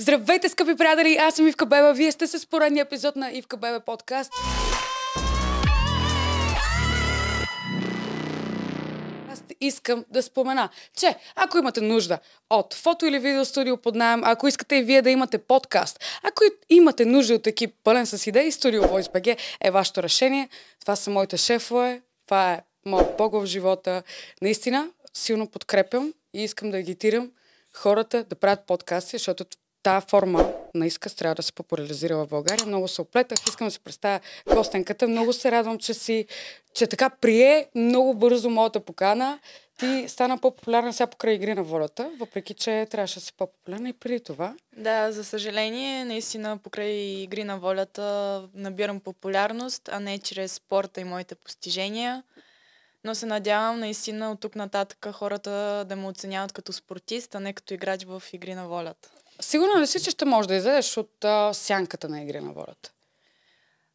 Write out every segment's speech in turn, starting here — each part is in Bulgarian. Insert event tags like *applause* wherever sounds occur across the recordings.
Здравейте, скъпи приятели! Аз съм Ивка Беба. Вие сте с поредния епизод на Ивка Беба подкаст. искам да спомена, че ако имате нужда от фото или видео студио под найем, ако искате и вие да имате подкаст, ако имате нужда от екип пълен с идеи, студио Voice BG е вашето решение. Това са моите шефове, това е моят бог в живота. Наистина, силно подкрепям и искам да агитирам хората да правят подкасти, защото тази форма на изказ трябва да се популяризира в България. Много се оплетах, искам да се представя Костенката. Много се радвам, че си, че така прие много бързо моята покана. Ти стана по-популярна сега покрай игри на волята, въпреки че трябваше да си по-популярна и преди това. Да, за съжаление, наистина покрай игри на волята набирам популярност, а не чрез спорта и моите постижения. Но се надявам наистина от тук нататък хората да ме оценяват като спортист, а не като играч в игри на волята. Сигурно ли си, че ще можеш да излезеш от а, сянката на игри на волята?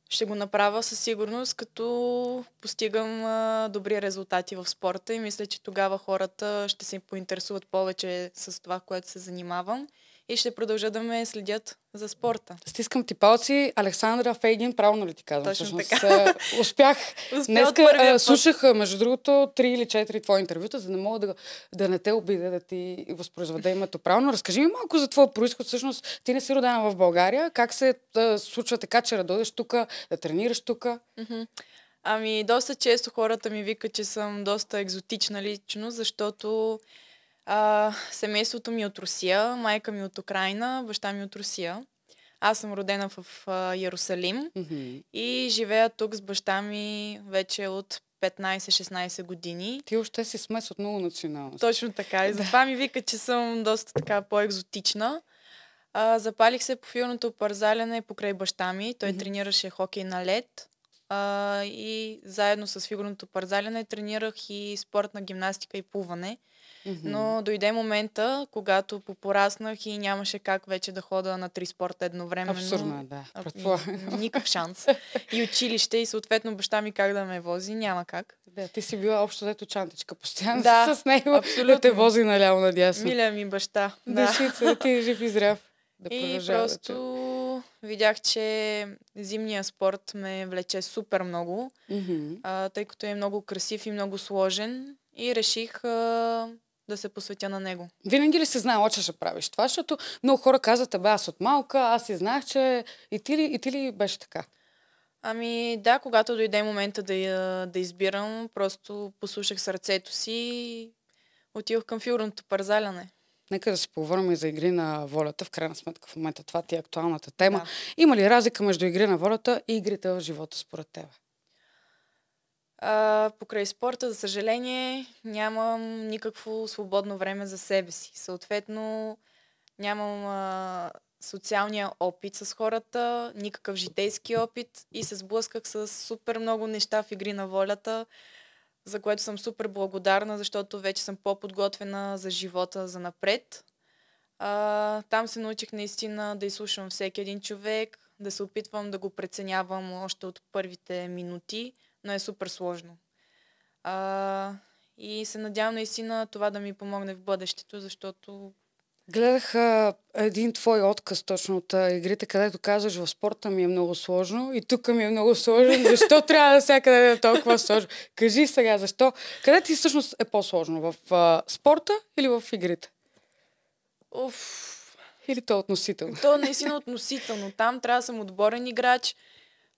Ще го направя със сигурност, като постигам а, добри резултати в спорта и мисля, че тогава хората ще се поинтересуват повече с това, което се занимавам и ще продължа да ме следят за спорта. Стискам ти палци. Александра Фейгин, правилно ли ти казвам? Точно всъщност? така. Е, успях. *laughs* Днеска е, слушах, е, между другото, три или четири твои интервюта, за да мога да, да не те обида да ти възпроизведа името правилно. Разкажи ми малко за твоя происход. Всъщност, ти не си родена в България. Как се а, случва така, че да дойдеш тук, да тренираш тук? Ами, доста често хората ми викат, че съм доста екзотична лично, защото а, семейството ми е от Русия, майка ми е от Украина, баща ми е от Русия. Аз съм родена в а, Ярусалим mm-hmm. и живея тук с баща ми вече от 15-16 години. Ти още си смес от много националност. Точно така. И затова ми вика, че съм доста така по-екзотична. А, запалих се по филното парзаляне покрай баща ми. Той mm-hmm. тренираше хокей на лед. А, и заедно с фигурното парзаляне тренирах и спортна гимнастика и плуване. Mm-hmm. Но дойде момента, когато попораснах и нямаше как вече да хода на три спорта едновременно. Абсурдно е, да. Ами, предполагам. Никакъв шанс. *laughs* И училище, и съответно баща ми как да ме вози, няма как. Да, ти си била общо дето чантичка постоянно да, *laughs* с него. Абсолютно. Да те вози наляво надясно. Миля ми баща. Да. Дешица, ти е жив и здрав да И просто да видях, че зимния спорт ме влече супер много, mm-hmm. а, тъй като е много красив и много сложен. И реших а, да се посветя на него. Винаги ли се знае, че ще правиш това? Защото много хора казват, бе, аз от малка, аз и знах, че и ти ли, и ти ли беше така? Ами да, когато дойде момента да, да избирам, просто послушах сърцето си и отидох към фигурното парзаляне. Нека да се поговорим и за игри на волята. В крайна сметка в момента това ти е актуалната тема. Да. Има ли разлика между игри на волята и игрите в живота според теб? А, покрай спорта, за съжаление, нямам никакво свободно време за себе си. Съответно, нямам а, социалния опит с хората, никакъв житейски опит и се сблъсках с супер много неща в игри на волята за което съм супер благодарна, защото вече съм по-подготвена за живота за напред. А, там се научих наистина да изслушвам всеки един човек, да се опитвам да го преценявам още от първите минути, но е супер сложно. А, и се надявам наистина това да ми помогне в бъдещето, защото Гледах а, един твой отказ точно от а, игрите, където казваш, в спорта ми е много сложно и тук ми е много сложно. *laughs* Защо трябва да всякъде да е толкова сложно? Кажи сега, защо? Къде ти всъщност е по-сложно? В а, спорта или в игрите? Оф. Или то е относително? То наистина относително. Там трябва да съм отборен играч.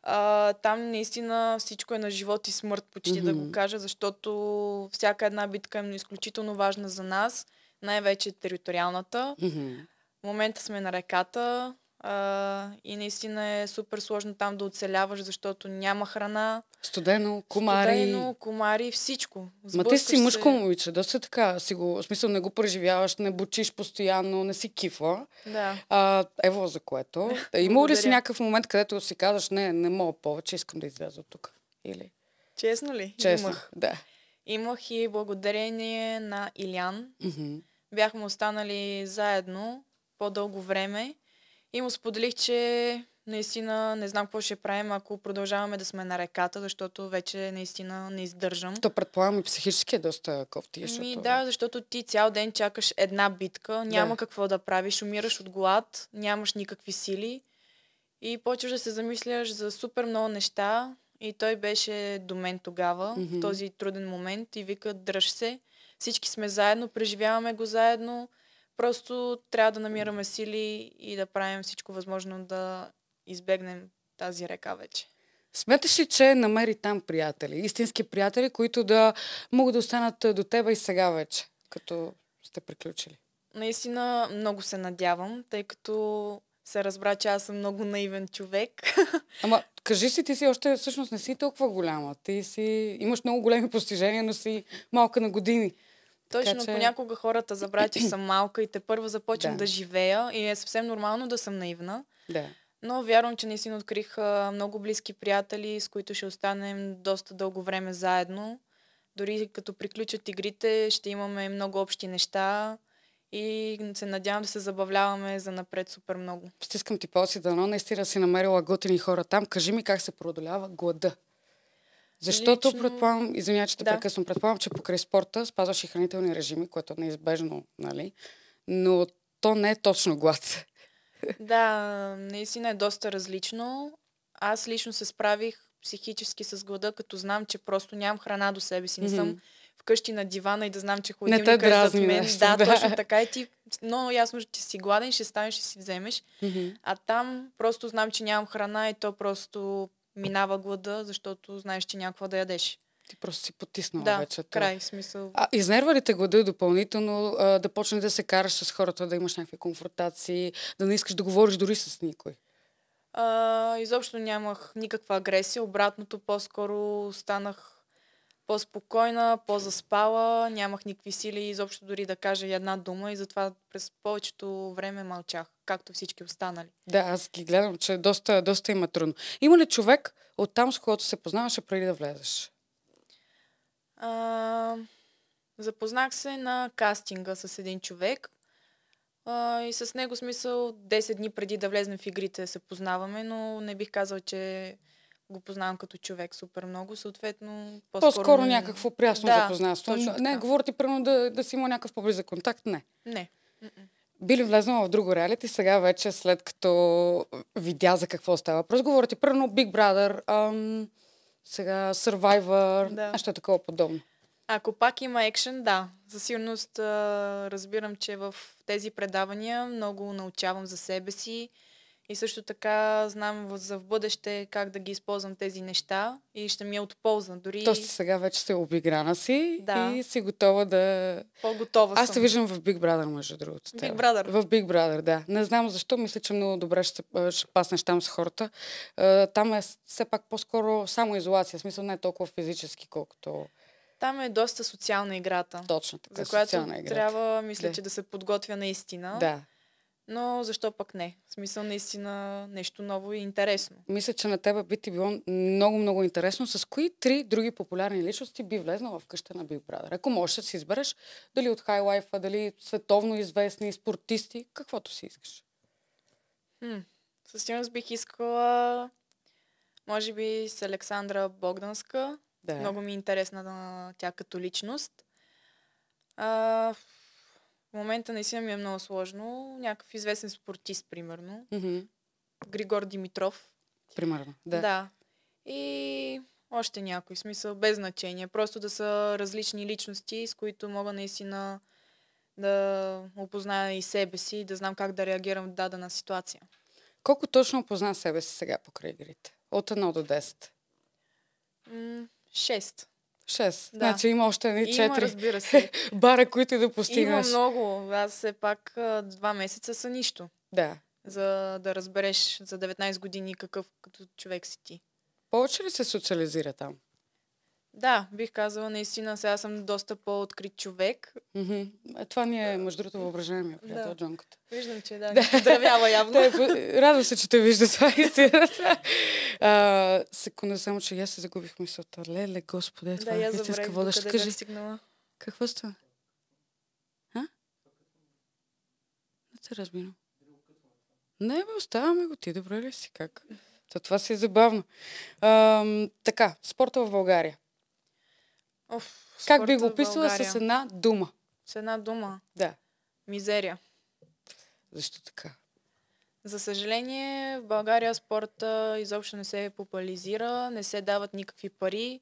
А, там наистина всичко е на живот и смърт, почти mm-hmm. да го кажа, защото всяка една битка е изключително важна за нас най-вече териториалната. Mm-hmm. В момента сме на реката а, и наистина е супер сложно там да оцеляваш, защото няма храна. Студено, комари. Студено, комари, всичко. Ма ти си мъжко момиче, доста така. Си го, в смисъл не го преживяваш, не бучиш постоянно, не си кифла. Да. А, ево за което. *laughs* Е, има ли си някакъв момент, където си казваш, не, не мога повече, искам да изляза от тук? Или... Честно ли? Честно, Имах. да. Имах и благодарение на Илян. Mm-hmm Бяхме останали заедно по-дълго време и му споделих, че наистина не знам какво ще правим, ако продължаваме да сме на реката, защото вече наистина не издържам. То предполагам и психически е доста кофти. Е, ами защото... Ми, да, защото ти цял ден чакаш една битка, няма да. какво да правиш, умираш от глад, нямаш никакви сили и почваш да се замисляш за супер много неща и той беше до мен тогава, mm-hmm. в този труден момент и вика, дръж се всички сме заедно, преживяваме го заедно. Просто трябва да намираме сили и да правим всичко възможно да избегнем тази река вече. Смяташ ли, че намери там приятели, истински приятели, които да могат да останат до теб и сега вече, като сте приключили? Наистина много се надявам, тъй като се разбра, че аз съм много наивен човек. *laughs* Ама, кажи си, ти си още всъщност не си толкова голяма. Ти си, имаш много големи постижения, но си малка на години. Точно, така, че... понякога хората забравят, че съм малка и те първо започвам да. да живея и е съвсем нормално да съм наивна. Да. Но вярвам, че наистина открих много близки приятели, с които ще останем доста дълго време заедно. Дори като приключат игрите, ще имаме много общи неща и се надявам да се забавляваме за напред супер много. Стискам ти палци, дано наистина си намерила готини хора там. Кажи ми как се продолява глада. Защото Лично... предполагам, извинявай, че те да. прекъсвам, предполагам, че покрай спорта спазваш и хранителни режими, което е неизбежно, нали? Но то не е точно глад. Да, наистина е доста различно. Аз лично се справих психически с глада, като знам, че просто нямам храна до себе си. Не mm-hmm. съм вкъщи на дивана и да знам, че ходим е зад мен. Нещо, да, да, *laughs* точно така. И ти много ясно, че си гладен, ще станеш, ще си вземеш. Mm-hmm. А там просто знам, че нямам храна и то просто минава глада, защото знаеш, че някаква да ядеш. Ти просто си потиснала да, вече. Да, край, смисъл. А, изнерва ли те глада допълнително а, да почнеш да се караш с хората, да имаш някакви конфронтации, да не искаш да говориш дори с никой? А, изобщо нямах никаква агресия, обратното по-скоро станах по-спокойна, по-заспала, нямах никакви сили изобщо дори да кажа една дума и затова през повечето време мълчах, както всички останали. Да, аз ги гледам, че доста, доста има е трудно. Има ли човек от там, с когото се познаваше преди да влезеш? А, запознах се на кастинга с един човек а, и с него смисъл 10 дни преди да влезем в игрите се познаваме, но не бих казал, че го познавам като човек супер много, съответно... По-скоро, по-скоро е някакво прясно да, запознанство. Не, говорите примерно да, да си има някакъв по-близък контакт, не. Не. Били Би ли влезнала в друго реалити сега вече, след като видя за какво става въпрос? Говорите първо Big Brother, ам, сега Survivor, да. нещо такова подобно. Ако пак има екшен, да. За сигурност разбирам, че в тези предавания много научавам за себе си. И също така знам за в бъдеще как да ги използвам тези неща и ще ми е от полза. Дори... Точно сега вече сте обиграна си да. и си готова да... По-готова Аз съм. те виждам в Big Brother, между другото. Big Brother? В Big Brother, да. Не знам защо, мисля, че много добре ще, ще паснеш там с хората. Там е все пак по-скоро само изолация, в смисъл не е толкова физически, колкото... Там е доста социална играта. Точно така, за която играта. трябва, мисля, да. че да се подготвя наистина. Да но защо пък не? В смисъл наистина нещо ново и интересно. Мисля, че на теб би ти било много, много интересно. С кои три други популярни личности би влезнала в къща на Big Brother? Ако можеш да си избереш дали от хайлайфа, дали световно известни спортисти, каквото си искаш. Хм, със сигурност бих искала може би с Александра Богданска. Да. Много ми е интересна на тя като личност. А, момента наистина ми е много сложно. Някакъв известен спортист, примерно. Mm-hmm. Григор Димитров. Примерно, да. Да. И още някой смисъл, без значение. Просто да са различни личности, с които мога наистина да опозная и себе си, да знам как да реагирам в дадена ситуация. Колко точно опозна себе си сега покрай игрите? От 1 до 10? 6. Шест. Да. Значи има още едни четири. разбира се. *laughs* бара, които да постигнеш. Има много. Аз все пак два месеца са нищо. Да. За да разбереш за 19 години какъв като човек си ти. Повече ли се социализира там? Да, бих казала наистина, сега съм доста по-открит човек. Mm-hmm. Това ми е, между другото, въображаемия приятел, да. Джонката. Виждам, че да, *laughs* да. явно. да, е радвам се, че те вижда това истина. *laughs* секунда, само, че я се загубих мисълта. Леле, господи, това да, е истинска вода. Ще кажи. Стигнала. Какво става? А? Не се разбирам. Не, бе, оставаме го. Ти добре ли си? Как? То, това си е забавно. А, така, спорта в България. Оф, как би го описала с една дума? С една дума? Да. Мизерия. Защо така? За съжаление, в България спорта изобщо не се популяризира, не се дават никакви пари.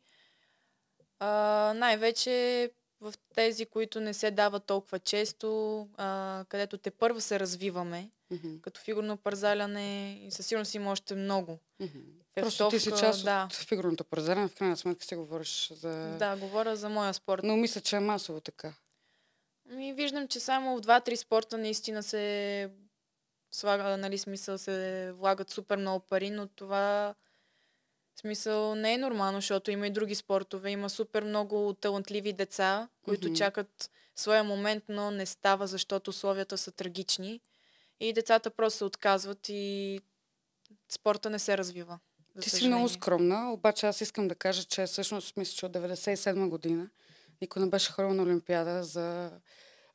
А, най-вече в тези, които не се дават толкова често, а, където те първо се развиваме, mm-hmm. като фигурно парзаляне и със сигурност има още много. Mm-hmm. Просто ти си част да. от фигурното пазаране, в крайна сметка си говориш за... Да, говоря за моя спорт. Но мисля, че е масово така. И ами, виждам, че само в два-три спорта наистина се слага, нали, смисъл се влагат супер много пари, но това смисъл не е нормално, защото има и други спортове. Има супер много талантливи деца, които mm-hmm. чакат своя момент, но не става, защото условията са трагични. И децата просто се отказват и спорта не се развива. Ти съжаление. си много скромна, обаче аз искам да кажа, че всъщност мисля, че от 97 година никой не беше хорал на Олимпиада за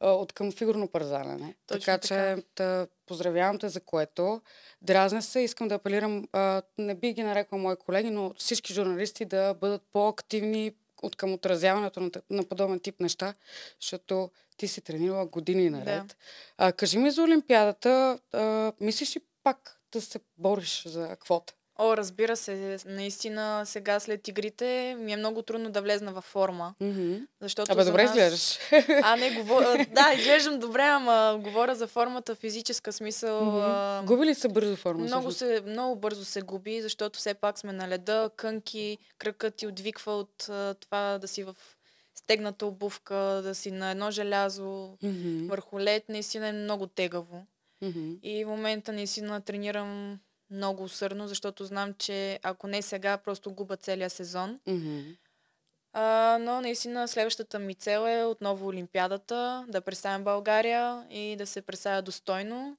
от към фигурно парзалене. Точно така, така че да, поздравявам те за което. Дразня се, искам да апелирам, а, не би ги нарекла мои колеги, но всички журналисти да бъдат по-активни от към отразяването на, на подобен тип неща, защото ти си тренирала години наред. Да. А, кажи ми за Олимпиадата, а, мислиш ли пак да се бориш за квота? О, разбира се, наистина сега след игрите ми е много трудно да влезна във форма. Mm-hmm. Защото Абе, добре нас... изглеждаш. А, не, говор... да, изглеждам добре, ама говоря за формата физическа смисъл. Mm-hmm. А... Губи ли се бързо форма? Много, се, много бързо се губи, защото все пак сме на леда, кънки, кръкът ти отвиква от а, това да си в стегната обувка, да си на едно желязо, mm-hmm. върху лед, наистина е много тегаво. Mm-hmm. И в момента наистина тренирам много усърдно, защото знам, че ако не сега, просто губа целия сезон. Mm-hmm. А, но наистина следващата ми цел е отново Олимпиадата, да представям България и да се представя достойно.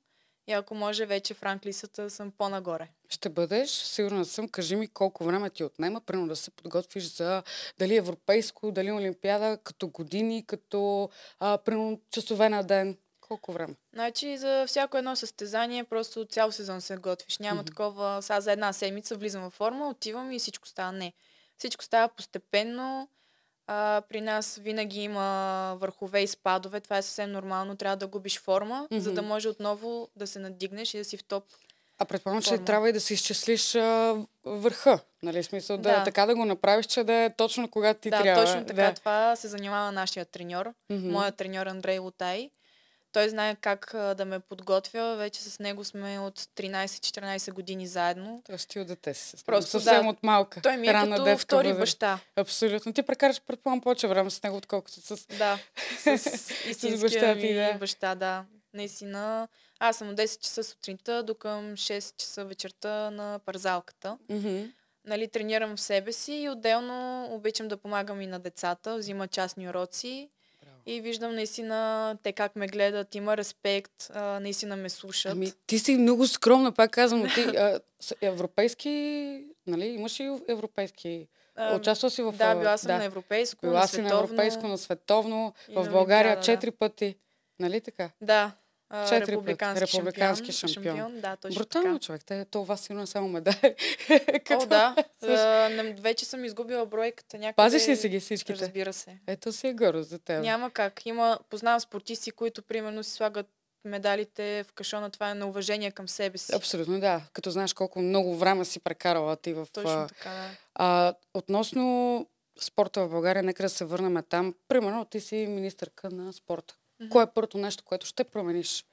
И ако може, вече в ранклисата съм по-нагоре. Ще бъдеш, сигурна съм. Кажи ми колко време ти отнема, примерно да се подготвиш за дали европейско, дали олимпиада, като години, като а, примерно часове на ден. Колко време? Значи за всяко едно състезание просто цял сезон се готвиш. Няма mm-hmm. такова, сега за една седмица влизам в форма, отивам и всичко става. Не. Всичко става постепенно. А, при нас винаги има върхове и спадове. Това е съвсем нормално. Трябва да губиш форма, mm-hmm. за да може отново да се надигнеш и да си в топ. А предполагам, че трябва и да си изчислиш а, върха. Нали? Смисъл да, да така да го направиш, че да е точно когато ти да, трябва. Да, точно така. Да. Това се занимава нашия треньор. Mm-hmm. Моя треньор Андрей Лотай. Той знае как а, да ме подготвя. Вече с него сме от 13-14 години заедно. Тоест ти от дете си. Просто съвсем да, от малка. Той ми е Рана като детска втори бъде. баща. Абсолютно. Ти прекараш предполагам повече време с него, отколкото с... Да. *laughs* С, с баща ти, да. баща, да. Наистина. Аз съм от 10 часа сутринта до към 6 часа вечерта на парзалката. Mm-hmm нали, тренирам в себе си и отделно обичам да помагам и на децата, взима частни уроци и виждам наистина те как ме гледат, има респект, а, наистина ме слушат. Ами, ти си много скромна, пак казвам. Ти, а, *laughs* европейски, нали, имаш и европейски... А, Участвал си в... Да, била съм да. на европейско, била на световно. Била си на европейско, на световно, в България четири да. пъти. Нали така? Да, Четири републикански, път. републикански шампион. шампион. Да, точно Брутално така. човек. Те, това сигурно само медали. *laughs* О, да. Uh, *laughs* вече съм изгубила бройката някъде. Пазиш ли си ги всичките? Разбира се. Ето си е горо за теб. Няма как. Има, познавам спортисти, които примерно си слагат медалите в кашона, това е на уважение към себе си. Абсолютно, да. Като знаеш колко много време си прекарала ти в... Точно така, да. А, относно спорта в България, нека да се върнем там. Примерно, ти си министърка на спорта. Mm-hmm. Кое е първото нещо, което ще промениш?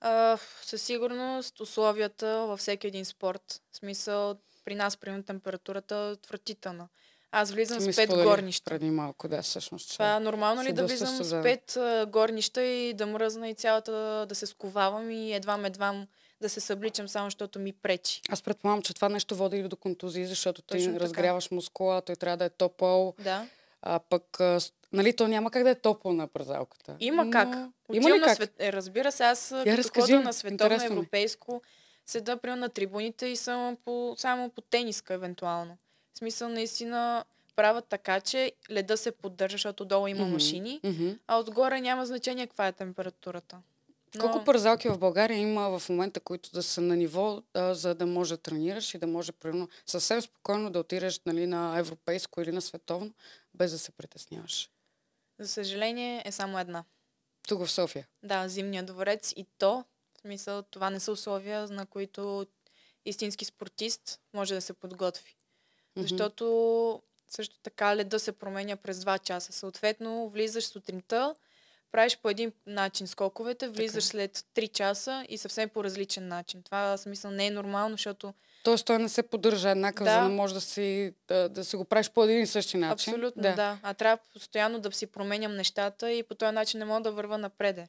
А, със сигурност условията във всеки един спорт. В смисъл, при нас, примерно, температурата е отвратителна. Аз влизам с пет горнища. Преди малко, да, всъщност. Това е нормално ли да влизам с пет горнища и да мръзна и цялата да се сковавам и едва едва да се събличам, само защото ми пречи. Аз предполагам, че това нещо води и до контузии, защото Точно ти така. разгряваш мускула, той трябва да е топъл. Да. А пък Нали, то няма как да е топло на пързалката. Има Но... как. има ли как? Свет... Е, разбира се, аз Я разкажи, на световно е. европейско седа прямо на трибуните и съм по, само по тениска, евентуално. В смисъл, наистина правят така, че леда се поддържа, защото долу има mm-hmm. машини, mm-hmm. а отгоре няма значение каква е температурата. Но... Колко парзалки в България има в момента, които да са на ниво, а, за да може да тренираш и да може примерно, съвсем спокойно да отидеш нали, на европейско или на световно, без да се притесняваш? За съжаление е само една. Тук в София? Да, зимния дворец и то, в смисъл, това не са условия, на които истински спортист може да се подготви. Mm-hmm. Защото също така леда се променя през 2 часа. Съответно, влизаш сутринта, правиш по един начин скоковете, влизаш така. след 3 часа и съвсем по различен начин. Това смисъл не е нормално, защото Тоест той не се поддържа еднакъв, да. за да може да си, да, да си го правиш по един и същи начин. Абсолютно, да. да. А трябва постоянно да си променям нещата и по този начин не мога да върва напреде.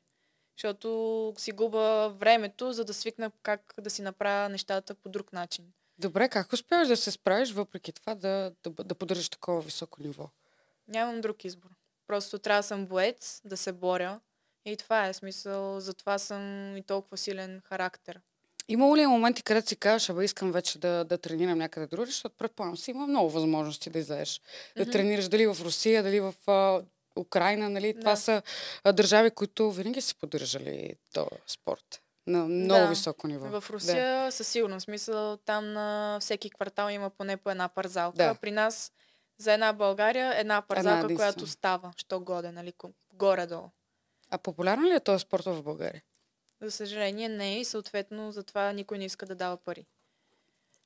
Защото си губа времето, за да свикна как да си направя нещата по друг начин. Добре, как успяваш да се справиш, въпреки това, да, да, да поддържаш такова високо ниво? Нямам друг избор. Просто трябва да съм боец, да се боря. И това е смисъл. Затова съм и толкова силен характер. Имало ли е моменти, където си казваш, абе искам вече да, да тренирам някъде други, защото предполагам си има много възможности да излезеш. Mm-hmm. Да тренираш дали в Русия, дали в а, Украина, нали? Да. Това са а, държави, които винаги са поддържали този спорт на много да. високо ниво. В Русия да. със сигурност. Смисъл, там на всеки квартал има поне по една парзалка. Да. При нас за една България една парзалка, една която става, що годе, нали, горе-долу. А популярен ли е този спорт в България? За съжаление не и съответно затова никой не иска да дава пари.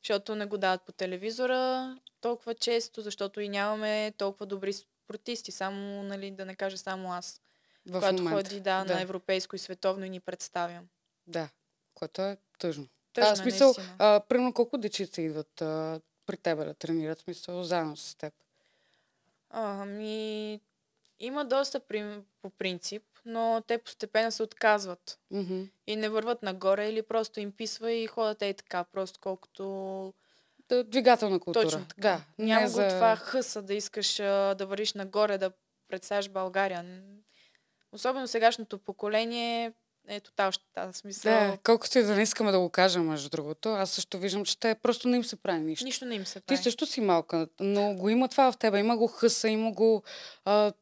Защото не го дават по телевизора толкова често, защото и нямаме толкова добри спортисти, само, нали, да не кажа само аз. В която момента. ходи да, да, на европейско и световно и ни представям. Да, което е тъжно. Тъжно, а, е, смисъл, а, примерно колко дечица идват а, при тебе да тренират, смисъл, заедно с теб? А, ами, има доста при, по принцип но те постепенно се отказват. Mm-hmm. И не върват нагоре или просто им писва и ходят е така, просто колкото... Да, двигателна култура. Точно така. Да, Няма за... го това хъса да искаш а, да вървиш нагоре, да представяш България. Особено сегашното поколение е тотал щета. Смисъл... Да, колкото и да не искаме да го кажем, между другото, аз също виждам, че те просто не им се прави нищо. Нищо не им се прави. Ти също си малка, но го има това в тебе. Има го хъса, има го а,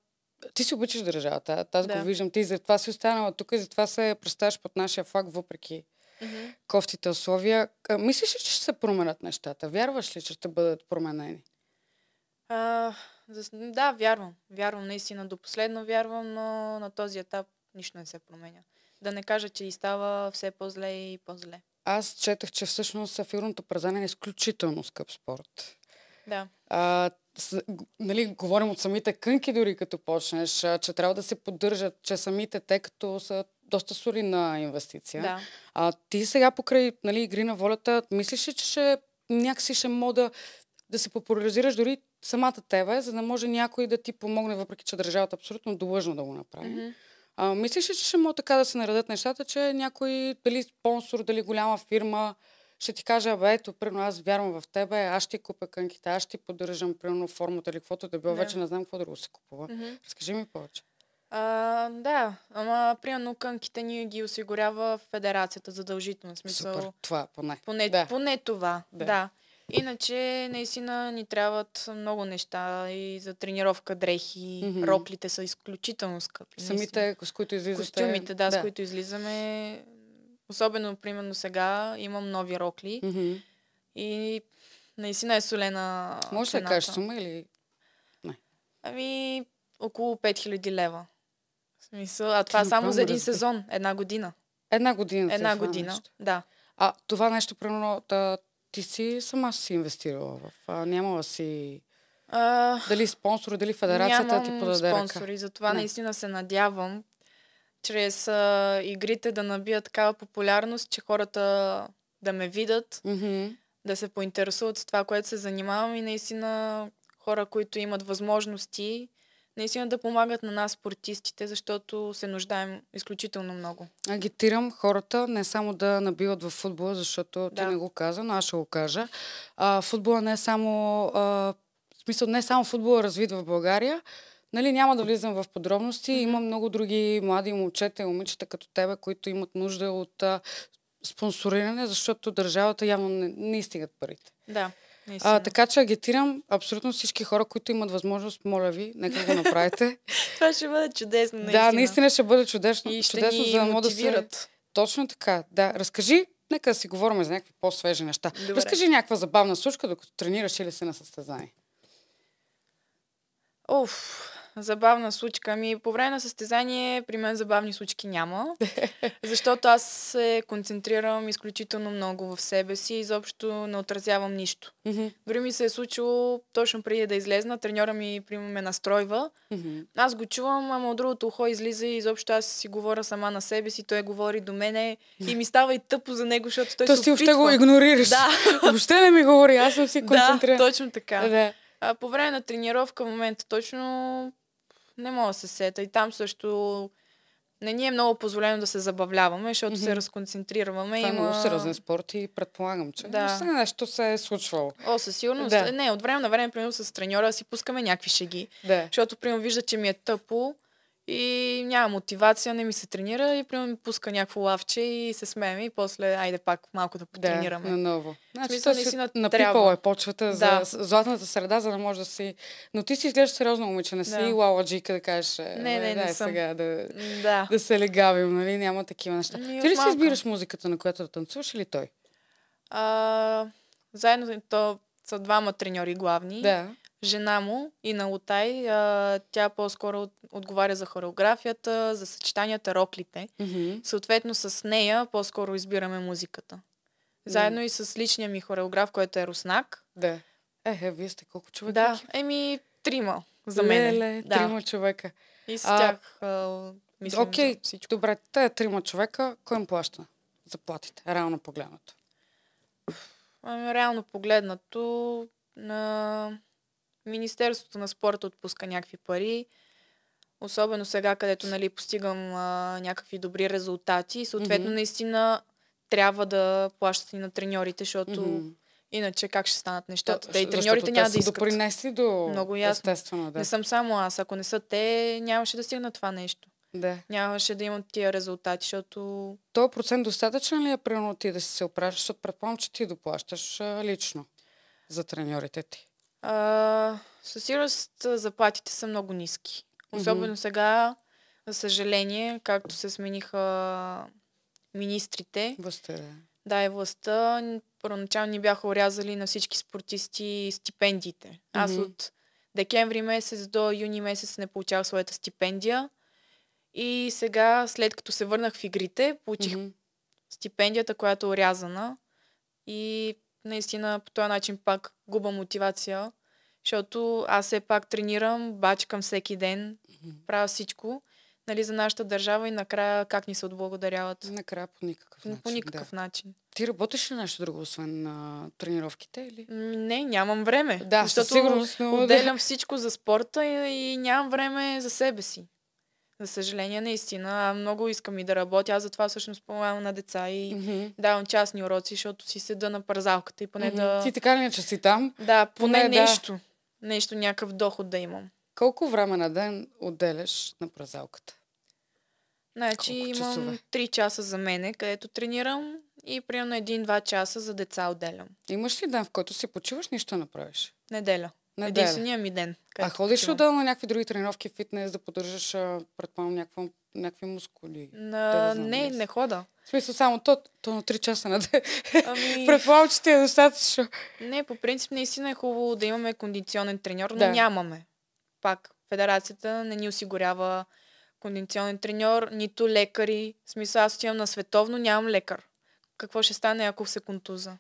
ти си обичаш държавата. Аз да. го виждам. Ти затова си останала тук и затова се представяш под нашия флаг, въпреки mm-hmm. кофтите условия. А, мислиш ли, че ще се променят нещата? Вярваш ли, че ще бъдат променени? А, да, вярвам. Вярвам наистина. До последно вярвам, но на този етап нищо не се променя. Да не кажа, че и става все по-зле и по-зле. Аз четах, че всъщност сафирното празане е изключително скъп спорт. Да. А, с, нали, говорим от самите кънки дори като почнеш, че трябва да се поддържат, че самите те като са доста солидна инвестиция. Да. А ти сега покрай нали, игри на волята, мислиш ли, че ще, някакси ще мога да, се популяризираш дори самата тебе, за да може някой да ти помогне, въпреки че държавата е абсолютно длъжно да го направи? Mm-hmm. А, мислиш ли, че ще мога така да се наредят нещата, че някой, дали спонсор, дали голяма фирма, ще ти кажа, абе, ето, примерно аз вярвам в тебе, аз ще купя кънките, аз ще поддържам, примерно, формата или каквото да било, да. вече не знам какво друго се купува. Mm-hmm. Разкажи ми повече. А, да, ама примерно кънките ни ги осигурява федерацията задължително. Смисъл, Супер, това поне. Поне, да. поне това, да. да. Иначе наистина ни трябват много неща и за тренировка дрехи, mm-hmm. роклите са изключително скъпи. Самите, с които излизате. Костюмите, да, да, с които излизаме Особено, примерно, сега имам нови рокли mm-hmm. и наистина е солена Може да кажеш сума или... Не. Ами, около 5000 лева. В смисъл, а това Ти е само за един да сезон, една година. Една година. Е една година, нещо. да. А това нещо, примерно, да, ти си сама си инвестирала в... А, нямала си... А... Дали спонсори, дали федерацията ти подаде спонсори, ръка? затова не. наистина се надявам чрез а, игрите да набия такава популярност, че хората да ме видят, mm-hmm. да се поинтересуват с това, което се занимавам и наистина хора, които имат възможности, наистина да помагат на нас спортистите, защото се нуждаем изключително много. Агитирам хората не само да набиват в футбола, защото да. ти не го каза, но аз ще го кажа. А, футбола не е само... А, в смисъл, не е само футбола развит в България, Нали, няма да влизам в подробности. Има много други млади момчета и момичета като тебе, които имат нужда от а, спонсориране, защото държавата явно не, не стигат парите. Да. А, така че агитирам абсолютно всички хора, които имат възможност, моля ви, нека го направите. *laughs* Това ще бъде чудесно, наистина. Да, наистина ще бъде чудесно. И ще чудесно, ни за да мотивират. Да се... Точно така, да. Разкажи, нека да си говорим за някакви по-свежи неща. Добре. Разкажи някаква забавна случка, докато тренираш или си на състезание. Оф, Забавна случка. Ми, по време на състезание при мен забавни случки няма, *laughs* защото аз се концентрирам изключително много в себе си и изобщо не отразявам нищо. Mm-hmm. Дори ми се е случило точно преди да излезна, треньора ми прима ме настройва. Mm-hmm. Аз го чувам, ама от другото ухо излиза и изобщо аз си говоря сама на себе си, той говори до мене mm-hmm. и ми става и тъпо за него, защото той То се опитва. ти въобще го игнорираш. Да. *laughs* въобще не ми говори, аз съм си концентрирана. Да, точно така. Да. А, по време на тренировка в момента точно не мога да се сета. И там също не ни е много позволено да се забавляваме, защото mm-hmm. се разконцентрираме. Това е има... е много сериозен спорт и предполагам, че да. нещо се е случвало. О, със сигурност. Да. Не, от време на време, примерно с треньора си пускаме някакви шеги. Да. Защото, примерно, вижда, че ми е тъпо и няма мотивация, не ми се тренира и примерно ми пуска някакво лавче и се смеем и после айде пак малко да потренираме. Да, наново. Значи, смисъл, на напипала е трябва. е почвата да. за златната среда, за да може да си... Но ти си изглеждаш сериозно момиче, не си лала джика да кажеш... Е, не, не, не, не сега да, да. да се легавим, нали? Няма такива неща. Ми, ти ли си избираш музиката, на която да танцуваш или той? А, заедно то са двама треньори главни. Да жена му и на Лотай. А, тя по-скоро от, отговаря за хореографията, за съчетанията, роклите. Mm-hmm. Съответно с нея по-скоро избираме музиката. Заедно mm-hmm. и с личния ми хореограф, който е Руснак. Да. е вие сте колко човека? Да, еми трима за мен. Леле, да. трима човека. И с тях а, мислим Окей, okay, всичко. добре, те трима човека, кой им плаща заплатите, реално погледнато? Ами, реално погледнато на Министерството на спорта отпуска някакви пари. Особено сега, където нали, постигам а, някакви добри резултати. И съответно, mm-hmm. наистина трябва да плащат и на треньорите, защото mm-hmm. Иначе как ще станат нещата? Да, и треньорите няма да искат. допринесли до Много ясно. Естествено, да. Не съм само аз. Ако не са те, нямаше да стигна това нещо. Да. Нямаше да имат тия резултати, защото... То процент достатъчен ли е, примерно, ти да си се опраш, защото предполагам, че ти доплащаш а, лично за треньорите ти? А, със сигурност заплатите са много ниски. Особено mm-hmm. сега, за съжаление, както се смениха министрите. Властта, да. Е. Да, и властта. Първоначално ни бяха орязали на всички спортисти стипендиите. Mm-hmm. Аз от декември месец до юни месец не получавах своята стипендия. И сега, след като се върнах в игрите, получих mm-hmm. стипендията, която е орязана. И наистина по този начин пак губа мотивация, защото аз все пак тренирам, бачкам всеки ден, правя всичко нали, за нашата държава и накрая как ни се отблагодаряват. Накрая по никакъв начин. По никакъв да. начин. Ти работиш ли нещо друго, освен на тренировките? Или? Не, нямам време. Да, защото сигурност, но, отделям да. всичко за спорта и, и нямам време за себе си. За съжаление, наистина, много искам и да работя. Аз затова всъщност помагам на деца и mm-hmm. давам частни уроци, защото си седа на парзалката и поне mm-hmm. да... Ти така не че си там? Да, поне, поне нещо. Да. Нещо, някакъв доход да имам. Колко време на ден отделяш на празалката? Значи Колко имам часове? 3 часа за мене, където тренирам и примерно 1-2 часа за деца отделям. Имаш ли ден, в който си почиваш, нищо направиш? Неделя. На единствения ми ден. А ходиш ли да на някакви други тренировки, фитнес, да поддържаш, предполагам, някаква, някакви мускули? На... Да, да не, не хода. В смисъл само то, то на 3 часа на ден. Ами... *laughs* предполагам, че ти е достатъчно. Не, по принцип наистина е хубаво да имаме кондиционен треньор, но да. нямаме. Пак, федерацията не ни осигурява кондиционен треньор, нито лекари. В смисъл, аз отивам на световно, нямам лекар. Какво ще стане, ако се контуза?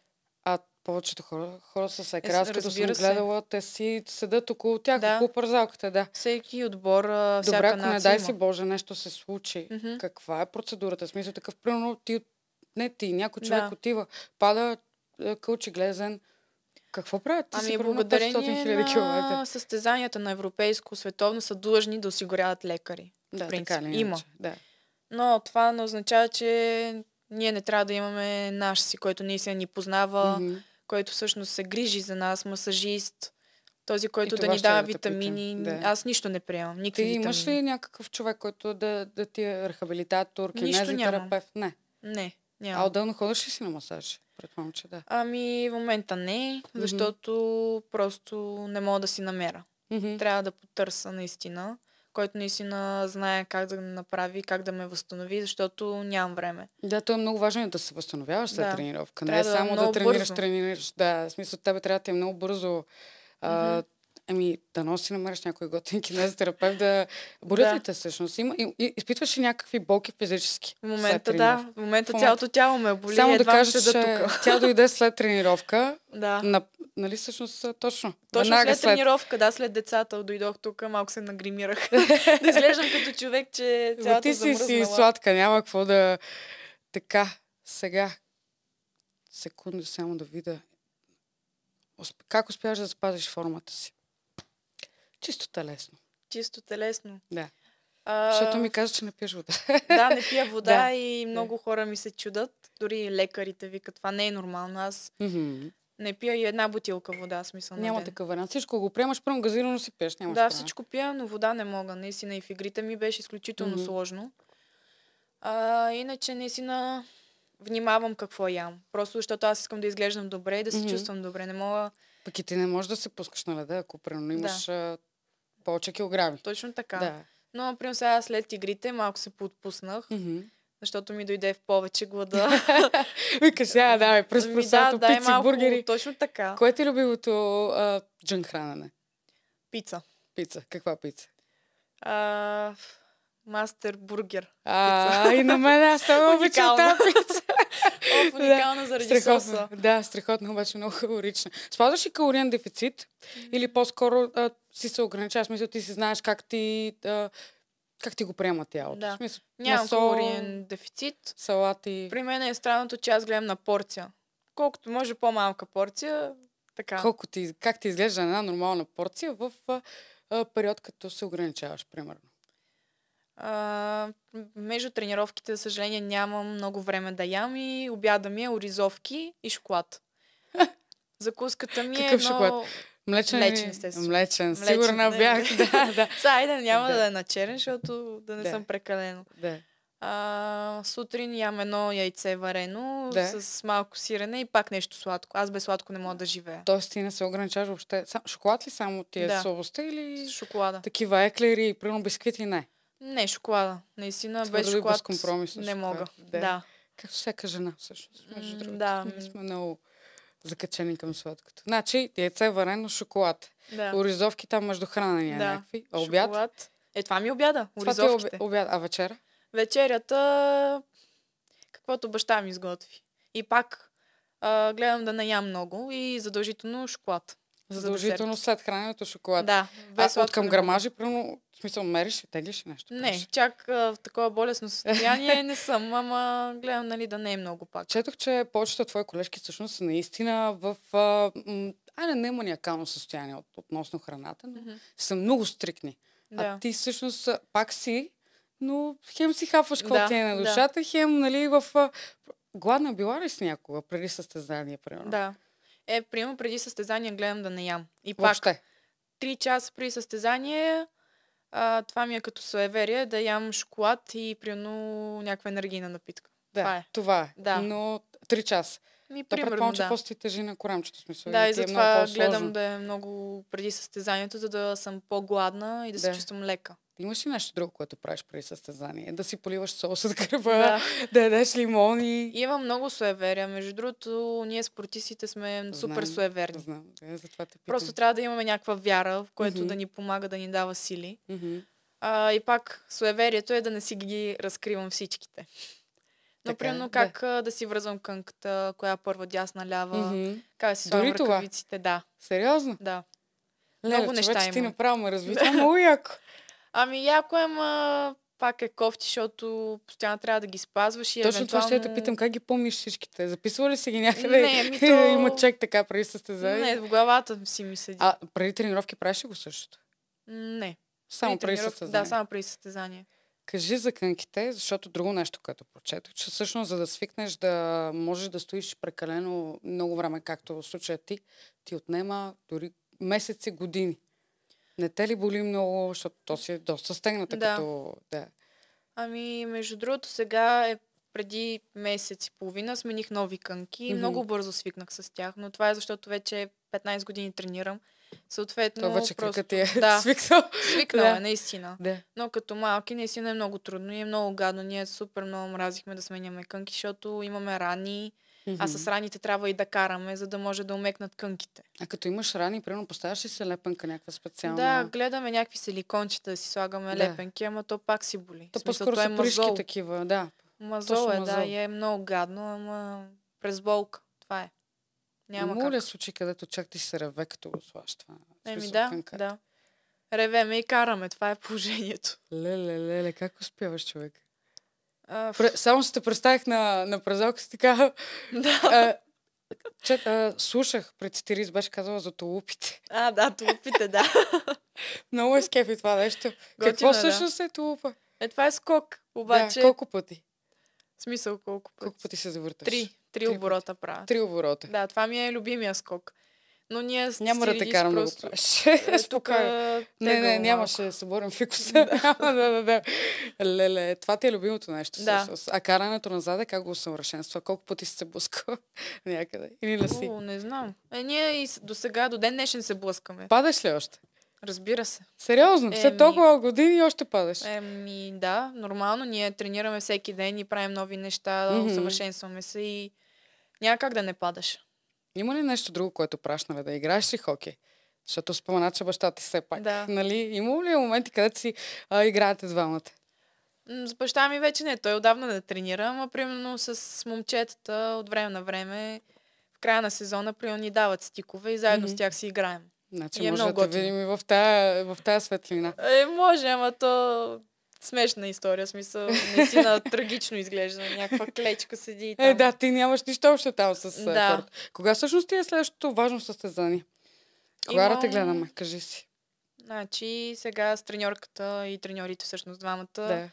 повечето хора, хора е, с екран, е, като съм гледала, се. те си седат около тях, да. около парзалката, да. Всеки отбор, Добре, всяка ако не дай си Боже, нещо се случи, mm-hmm. каква е процедурата? Смисъл такъв, примерно ти, не ти, някой човек да. отива, пада е, кълчи глезен, какво правят? Ти ами, си благодарение на километра. км. на състезанията на европейско, световно са длъжни да осигуряват лекари. Да, така не Има. Да. Но това не означава, че ние не трябва да имаме наш си, който не се ни познава. Mm-hmm който всъщност се грижи за нас, масажист, този, който да ни дава витамини. Да. Аз нищо не приемам. Никакви Ти витамини. имаш ли някакъв човек, който да, да ти е рехабилитатор, кинези, Не. Не, няма. А отделно ходиш ли си на масаж? Предполагам, че да. Ами, в момента не, защото mm-hmm. просто не мога да си намеря. Mm-hmm. Трябва да потърса наистина който наистина знае как да направи, как да ме възстанови, защото нямам време. Да, то е много важно да се възстановяваш след да. тренировка. Не трябва не да е само да тренираш, бързо. тренираш. Да, в смисъл тебе трябва да е много бързо. mm-hmm. Ами, да носи намериш някой готин кинезотерапевт да... борят да. ли те всъщност? Има, и, и, изпитваш ли някакви болки физически? В момента да. В момента, в момент... цялото тяло ме боли. Само да кажа, че да *laughs* тя дойде след тренировка. да. На, нали всъщност точно? Точно след, след тренировка, да, след децата дойдох тук, малко се нагримирах. *laughs* да изглеждам като човек, че цялата Ти си, си сладка, няма какво да... Така, сега. Секунда, само да видя. Как успяваш да запазиш формата си? Чисто телесно. Чисто телесно. Да. А... Защото ми каза, че не пиеш вода. *laughs* Да, не пия вода да. и много да. хора ми се чудат. Дори лекарите викат, това не е нормално. Аз mm-hmm. не пия и една бутилка вода, смисъл. Няма ден. такъв вариант. Всичко го приемаш, първо газирано си пиеш. да, права. всичко пия, но вода не мога. Наистина и в игрите ми беше изключително mm-hmm. сложно. А, иначе наистина внимавам какво ям. Просто защото аз искам да изглеждам добре и да се mm-hmm. чувствам добре. Не мога... Пък и ти не можеш да се пускаш на леда, ако примерно имаш да повече килограми. Точно така. Да. Но, например, сега след игрите малко се подпуснах, mm-hmm. защото ми дойде в повече глада. Вика, сега давай, през просато, да, ами е пици, малко, бургери. Точно така. Кое ти е любимото а, джън хранене? Пица. Пица. Каква пица? А, мастер бургер. А, пица. и на мен аз това *laughs* обичам тази пица уникална да, заради страхотно, соса. Да, страхотно, обаче много калорична. Спазваш ли калориен дефицит? Или по-скоро а, си се ограничаваш? Мисля, ти си знаеш как ти... А, как ти го приема тялото? Да. Смисъл, Нямам масо, калориен дефицит. Салати. При мен е странното, че аз гледам на порция. Колкото може по-малка порция, така. Колко ти, как ти изглежда една нормална порция в а, период, като се ограничаваш, примерно? А, между тренировките, за съжаление, нямам много време да ям и обяда ми е оризовки и шоколад. *laughs* Закуската ми е Какъв едно... шоколад? Млечен, млечен, естествено. Млечен, млечен сигурна да, бях. да, да. *laughs* Сайде, няма да. да е на черен, защото да не да. съм прекалено. Да. А, сутрин ям едно яйце варено да. с малко сирене и пак нещо сладко. Аз без сладко не мога да живея. Тоест ти не се ограничаваш въобще. шоколад ли само тия да. или... Шоколада. Такива еклери и примерно бисквити не. Не, шоколада. Наистина, Твърдо без шоколад компромис, не шоколад. мога. Да. да. Както всяка жена, всъщност. Между другото, да. ние сме много закачени към сладкото. Значи, яйце варено, шоколад. Да. Оризовки там между храна да. някакви. А обяд? Шоколад. Е, това ми е обяда. Е Оризовките. Това е обяд. А вечера? Вечерята, каквото баща ми изготви. И пак а, гледам да не ям много и задължително шоколад. Задължително след храненето шоколад. Да. Без а, от към грамажи, примерно, в смисъл, мериш и теглиш нещо? Не, преш. чак а, в такова болесно състояние не съм, ама гледам, нали, да не е много пак. Четох, че повечето твои колежки всъщност са наистина в... А, м- айде, не маниакално състояние от, относно храната, но mm-hmm. са много стрикни. Да. А ти всъщност пак си, но хем си хапваш какво да, ти е на душата, да. хем, нали, в... Гладна била ли си някога преди състезание, примерно? Да. Е, приема преди състезание гледам да не ям. И пак, три часа при състезание, а, това ми е като суеверие, да ям шоколад и приемно някаква енергийна напитка. Да, това е. Това е. Да. Но три часа. Ми, То предполагам, че да. после ти тежи на корамчето, смисъл. Да, и, и е затова е гледам да е много преди състезанието, за да съм по-гладна и да, да. се чувствам лека имаш ли нещо друго, което правиш при състезание? Да си поливаш сол с кръва, да, да ядеш лимони. има много суеверия. Между другото, ние спортистите сме знам, супер суеверни. Знам, да, е, затова те питам. Просто трябва да имаме някаква вяра, в което mm-hmm. да ни помага, да ни дава сили. Mm-hmm. А, и пак суеверието е да не си ги разкривам всичките. Например, как да. да си връзвам кънката, коя първа дясна, лява, mm-hmm. как да си слагам ръкавиците, Сериозно? Да. много неща има. ти направо ме разви. Това *laughs* много яко. Ами яко е, ма пак е кофти, защото постоянно трябва да ги спазваш. И Точно евентуално... това ще те питам, как ги помниш всичките? Записва ли си ги някъде? Не, ми *laughs* то... Има чек така преди състезание. Не, в главата си ми седи. А преди тренировки правиш ли го същото? Не. Само преди, преди състезание? Да, само преди състезание. Кажи за кънките, защото друго нещо, което прочетох, че всъщност за да свикнеш да можеш да стоиш прекалено много време, както в случая ти, ти отнема дори месеци, години. Не те ли боли много, защото то си е доста стегната да. като... Да. Ами, между другото, сега е преди месец и половина смених нови кънки и mm-hmm. много бързо свикнах с тях, но това е защото вече 15 години тренирам. Съответно, Това вече просто... ти е да, *laughs* свикнал. Свикнал е, да. е, наистина. Да. Но като малки, наистина е много трудно и е много гадно. Ние супер много мразихме да сменяме кънки, защото имаме рани, Mm-hmm. А с раните трябва и да караме, за да може да умекнат кънките. А като имаш рани, примерно поставяш ли се лепенка някаква специална? Да, гледаме някакви силикончета, да си слагаме да. лепенки, ама то пак си боли. То по-скоро е мазол. такива, да. Мазол е, да, и е много гадно, ама през болка. Това е. Няма Мога как. случай, където чак ти се реве, като го слаш това. Еми да, кънката. да. Ревеме и караме, това е положението. Леле, леле, как успяваш човек? А, само се те представих на, на празалката така. Да. А, че, а, слушах, пред Стирис беше казала за тулупите. А, да, тулупите, да. *laughs* Много е скефи това нещо. Готина, Какво е, да. всъщност е тулупа? Е, това е скок, обаче... Да, колко пъти? В смисъл колко пъти? Колко пъти се завърташ? Три. Три, три оборота правя. Три оборота. Да, това ми е любимия скок. Но ние с Няма да те карам просто... да го правиш. Е, *laughs* е тук... Е. Е не, не, нямаше да се борим фикуса. *laughs* да, да, да. Леле, това ти е любимото нещо. Да. А карането назад е как го усъвършенства? Колко пъти си се блъскал *laughs* някъде? Или не си? О, не знам. Е, ние и до сега, до ден днешен се блъскаме. Падаш ли още? Разбира се. Сериозно? Е, След толкова ми... години още падаш? Еми, да. Нормално. Ние тренираме всеки ден и правим нови неща, mm-hmm. усъвършенстваме се и няма как да не падаш. Има ли нещо друго, което прашнаве да играеш ли хоке? Защото спомена, че баща ти все пак. Да. Нали? Има ли моменти, където си а, играете двамата? С баща ми вече не. Той отдавна не тренира, но примерно с момчетата от време на време в края на сезона примерно ни дават стикове и заедно mm-hmm. с тях си играем. Значи и е може да готин. те видим и в тая, в тая светлина. Е, може, ама то смешна история, смисъл, наистина *laughs* трагично изглежда. Някаква клечка седи и е, там. Е, да, ти нямаш нищо общо там с да. Е, Кога всъщност ти е следващото важно състезание? Кога Имам... те гледаме? Кажи си. Значи сега с треньорката и треньорите всъщност двамата да.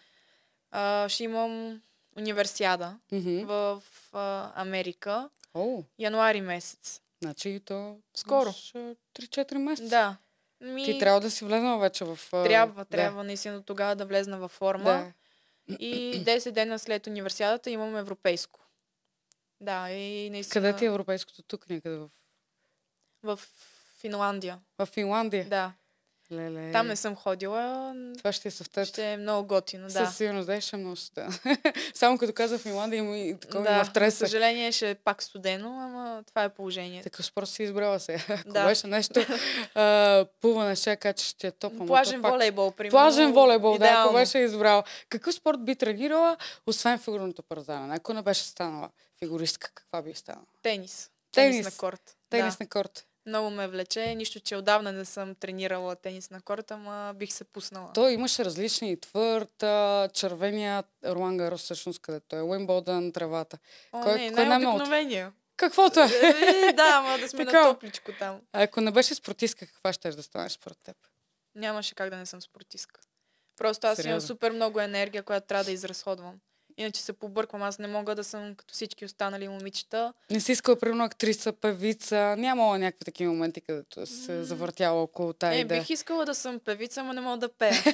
а, ще имам универсиада mm-hmm. в а, Америка. Oh. Януари месец. Значи и то скоро. 3-4 месеца. Да. Ми... Ти трябва да си влезна вече в... Трябва, трябва да. наистина тогава да влезна във форма. Да. И 10 дена след универсиадата имам европейско. Да, и наистина... Къде ти е европейското тук някъде в... В Финландия. В Финландия? Да. Леле. Там не съм ходила. Това ще е съвтът. Ще е много готино, да. Със сигурност, да, ще е много студено. *laughs* Само като каза Миланда, има и такова да, има в съжаление ще е пак студено, ама това е положение. Така спорт си избрала се. *laughs* Ако да. беше нещо а, плуване, ще кажа, че ще е топ. Плажен пак... волейбол, примерно. Плажен волейбол, Идеално. да, ако беше избрала. Какъв спорт би тренирала, освен фигурното пързане? Ако не беше станала фигуристка, каква би станала? Тенис. Тенис, Тенис на корт. Тенис да. на корт. Много ме влече. Нищо, че отдавна не съм тренирала тенис на корта, ма бих се пуснала. То имаше различни. Твърд, червения Руан Гарос, всъщност, където е. Уимболдън, тревата. О, кой, не, е най-обикновения. Каквото е. е, е да, ма да сме така. на топличко там. Ако не беше спортистка, каква ще да станеш според теб? Нямаше как да не съм спортистка. Просто аз Сериозно? имам супер много енергия, която трябва да изразходвам. Иначе се побърквам. Аз не мога да съм като всички останали момичета. Не си искала, примерно, актриса, певица. Нямала някакви такива моменти, където се завъртяла около е, тази Не, бих искала да съм певица, но не мога да пея. *laughs* *laughs*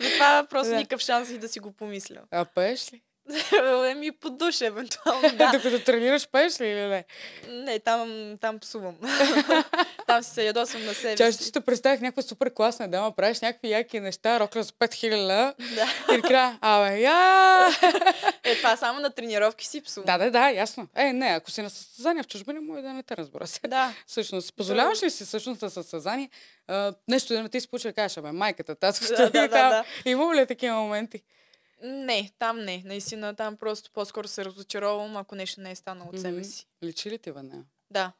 Затова просто да. никакъв шанс и да си го помисля. А пееш ли? *laughs* ми под душа евентуално, е, да. Докато тренираш, пееш ли или не? Не, там, там псувам. *laughs* там си се ядосвам на себе Чаш, ще представях някаква супер класна дама, правиш някакви яки неща, рокля за 5000 да. и края, абе, я! е, това само на тренировки си псувам. Да, да, да, ясно. Е, не, ако си на състезание в чужбина, може да не те разбира се. Да. Всъщност, позволяваш ли си всъщност на състезание нещо да не ти се получи да кажеш, абе, майката, тази, да, да, да, да. Имам ли е такива моменти? Не, там не. Наистина, там просто по-скоро се разочаровам, ако нещо не е станало от себе си. Лечи ли ти нея? Да.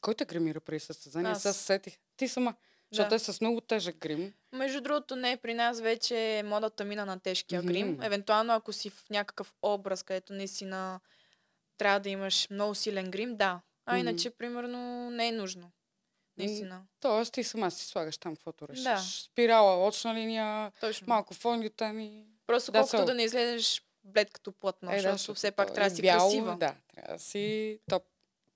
Кой те гримира при състезание? Аз. Аз сетих. Ти сама. Защото да. е с много тежък грим. Между другото, не, при нас вече модата мина на тежкия mm-hmm. грим. Евентуално, ако си в някакъв образ, където наистина трябва да имаш много силен грим, да. А mm-hmm. иначе, примерно, не е нужно. Наистина. Тоест, ти сама си слагаш там, каквото решиш. Да. Спирала, очна линия, Точно. малко фон ми. Просто да, колкото да не излезеш блед като платно, е, защото да, все пак е трябва да си бяло, красива. Да, трябва да си топ.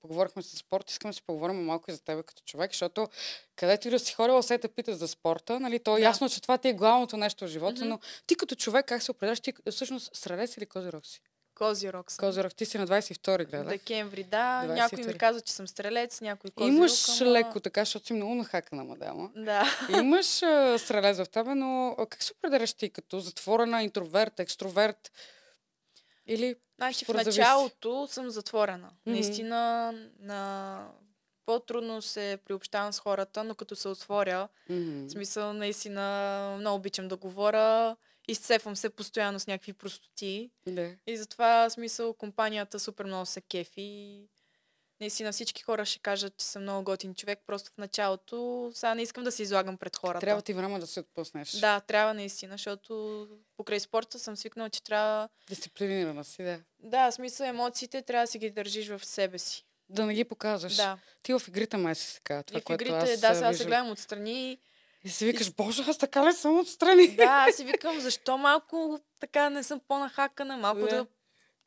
Поговорихме за спорт, искам да си поговорим малко и за теб като човек, защото където и да си хора, все те питат за спорта, нали? То е да. ясно, че това ти е главното нещо в живота, mm-hmm. но ти като човек как се определяш? Ти всъщност сралец или козирог си? Козирог съм. Козирог. Ти си на 22 гледа. Декември, да. Някой ми казва, че съм стрелец, някой козирог. Имаш ама... леко така, защото си много нахакана мадема. Да. *laughs* Имаш uh, стрелец в тебе, но а, как се определяш ти като затворена, интроверт, екстроверт? Или Значи в началото съм затворена. Mm-hmm. Наистина на... по-трудно се приобщавам с хората, но като се отворя, mm-hmm. в смисъл наистина много обичам да говоря изцепвам се постоянно с някакви простоти. Да. И затова смисъл компанията супер много се кефи. си наистина всички хора ще кажат, че съм много готин човек. Просто в началото сега не искам да се излагам пред хората. Трябва ти време да се отпуснеш. Да, трябва наистина, защото покрай спорта съм свикнала, че трябва... Дисциплинирана си, да. Да, в смисъл емоциите трябва да си ги държиш в себе си. Да не ги показваш. Да. Ти в игрите май си така. Това, и в игрите, да, сега се гледам отстрани и си викаш, и... боже, аз така ли съм отстрани? Да, аз си викам, защо малко така не съм по-нахакана, малко да,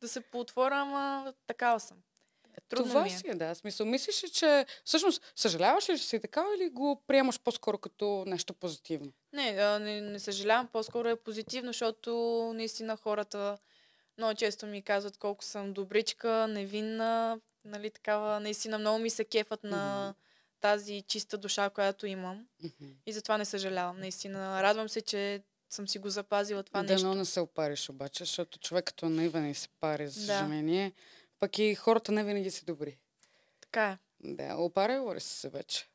да, се поотворя, ама такава съм. Е, Трудно Това ми е. си е, да. Смисъл, мислиш ли, че всъщност съжаляваш ли, че си така или го приемаш по-скоро като нещо позитивно? Не, не, не съжалявам, по-скоро е позитивно, защото наистина хората много често ми казват колко съм добричка, невинна, нали, такава, наистина много ми се кефат на mm-hmm тази чиста душа, която имам. Mm-hmm. И затова не съжалявам. Наистина, радвам се, че съм си го запазила това да, нещо. Да, но не се опариш обаче, защото човек като наивен и се пари, за съжаление. Да. Пък и хората не винаги са добри. Така е. Да, опарила ли си се вече?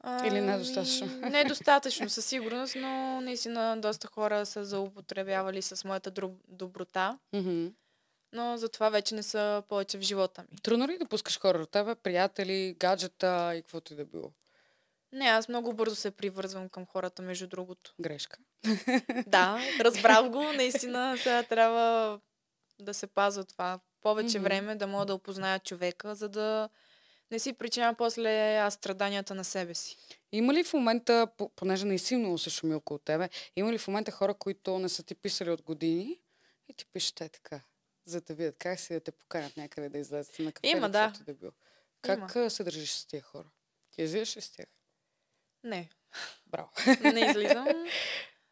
А, Или ами, недостатъчно? *laughs* Не достатъчно, със сигурност, но наистина доста хора са заупотребявали с моята доброта. Mm-hmm но затова вече не са повече в живота ми. Трудно ли е да пускаш хора от тебе, приятели, гаджета и каквото и да било? Не, аз много бързо се привързвам към хората, между другото. Грешка. *laughs* да, разбрав го. Наистина сега трябва да се пазва това. Повече mm-hmm. време да мога да опозная човека, за да не си причинявам после аз страданията на себе си. Има ли в момента, понеже наистина се шуми около тебе, има ли в момента хора, които не са ти писали от години и ти пишете така? за да видят как си да те поканят някъде да излезете на кафе. Има, да. да бил. Как Има. се държиш с тия хора? Излизаш ли с тях? Не. Браво. *laughs* Не излизам. *laughs*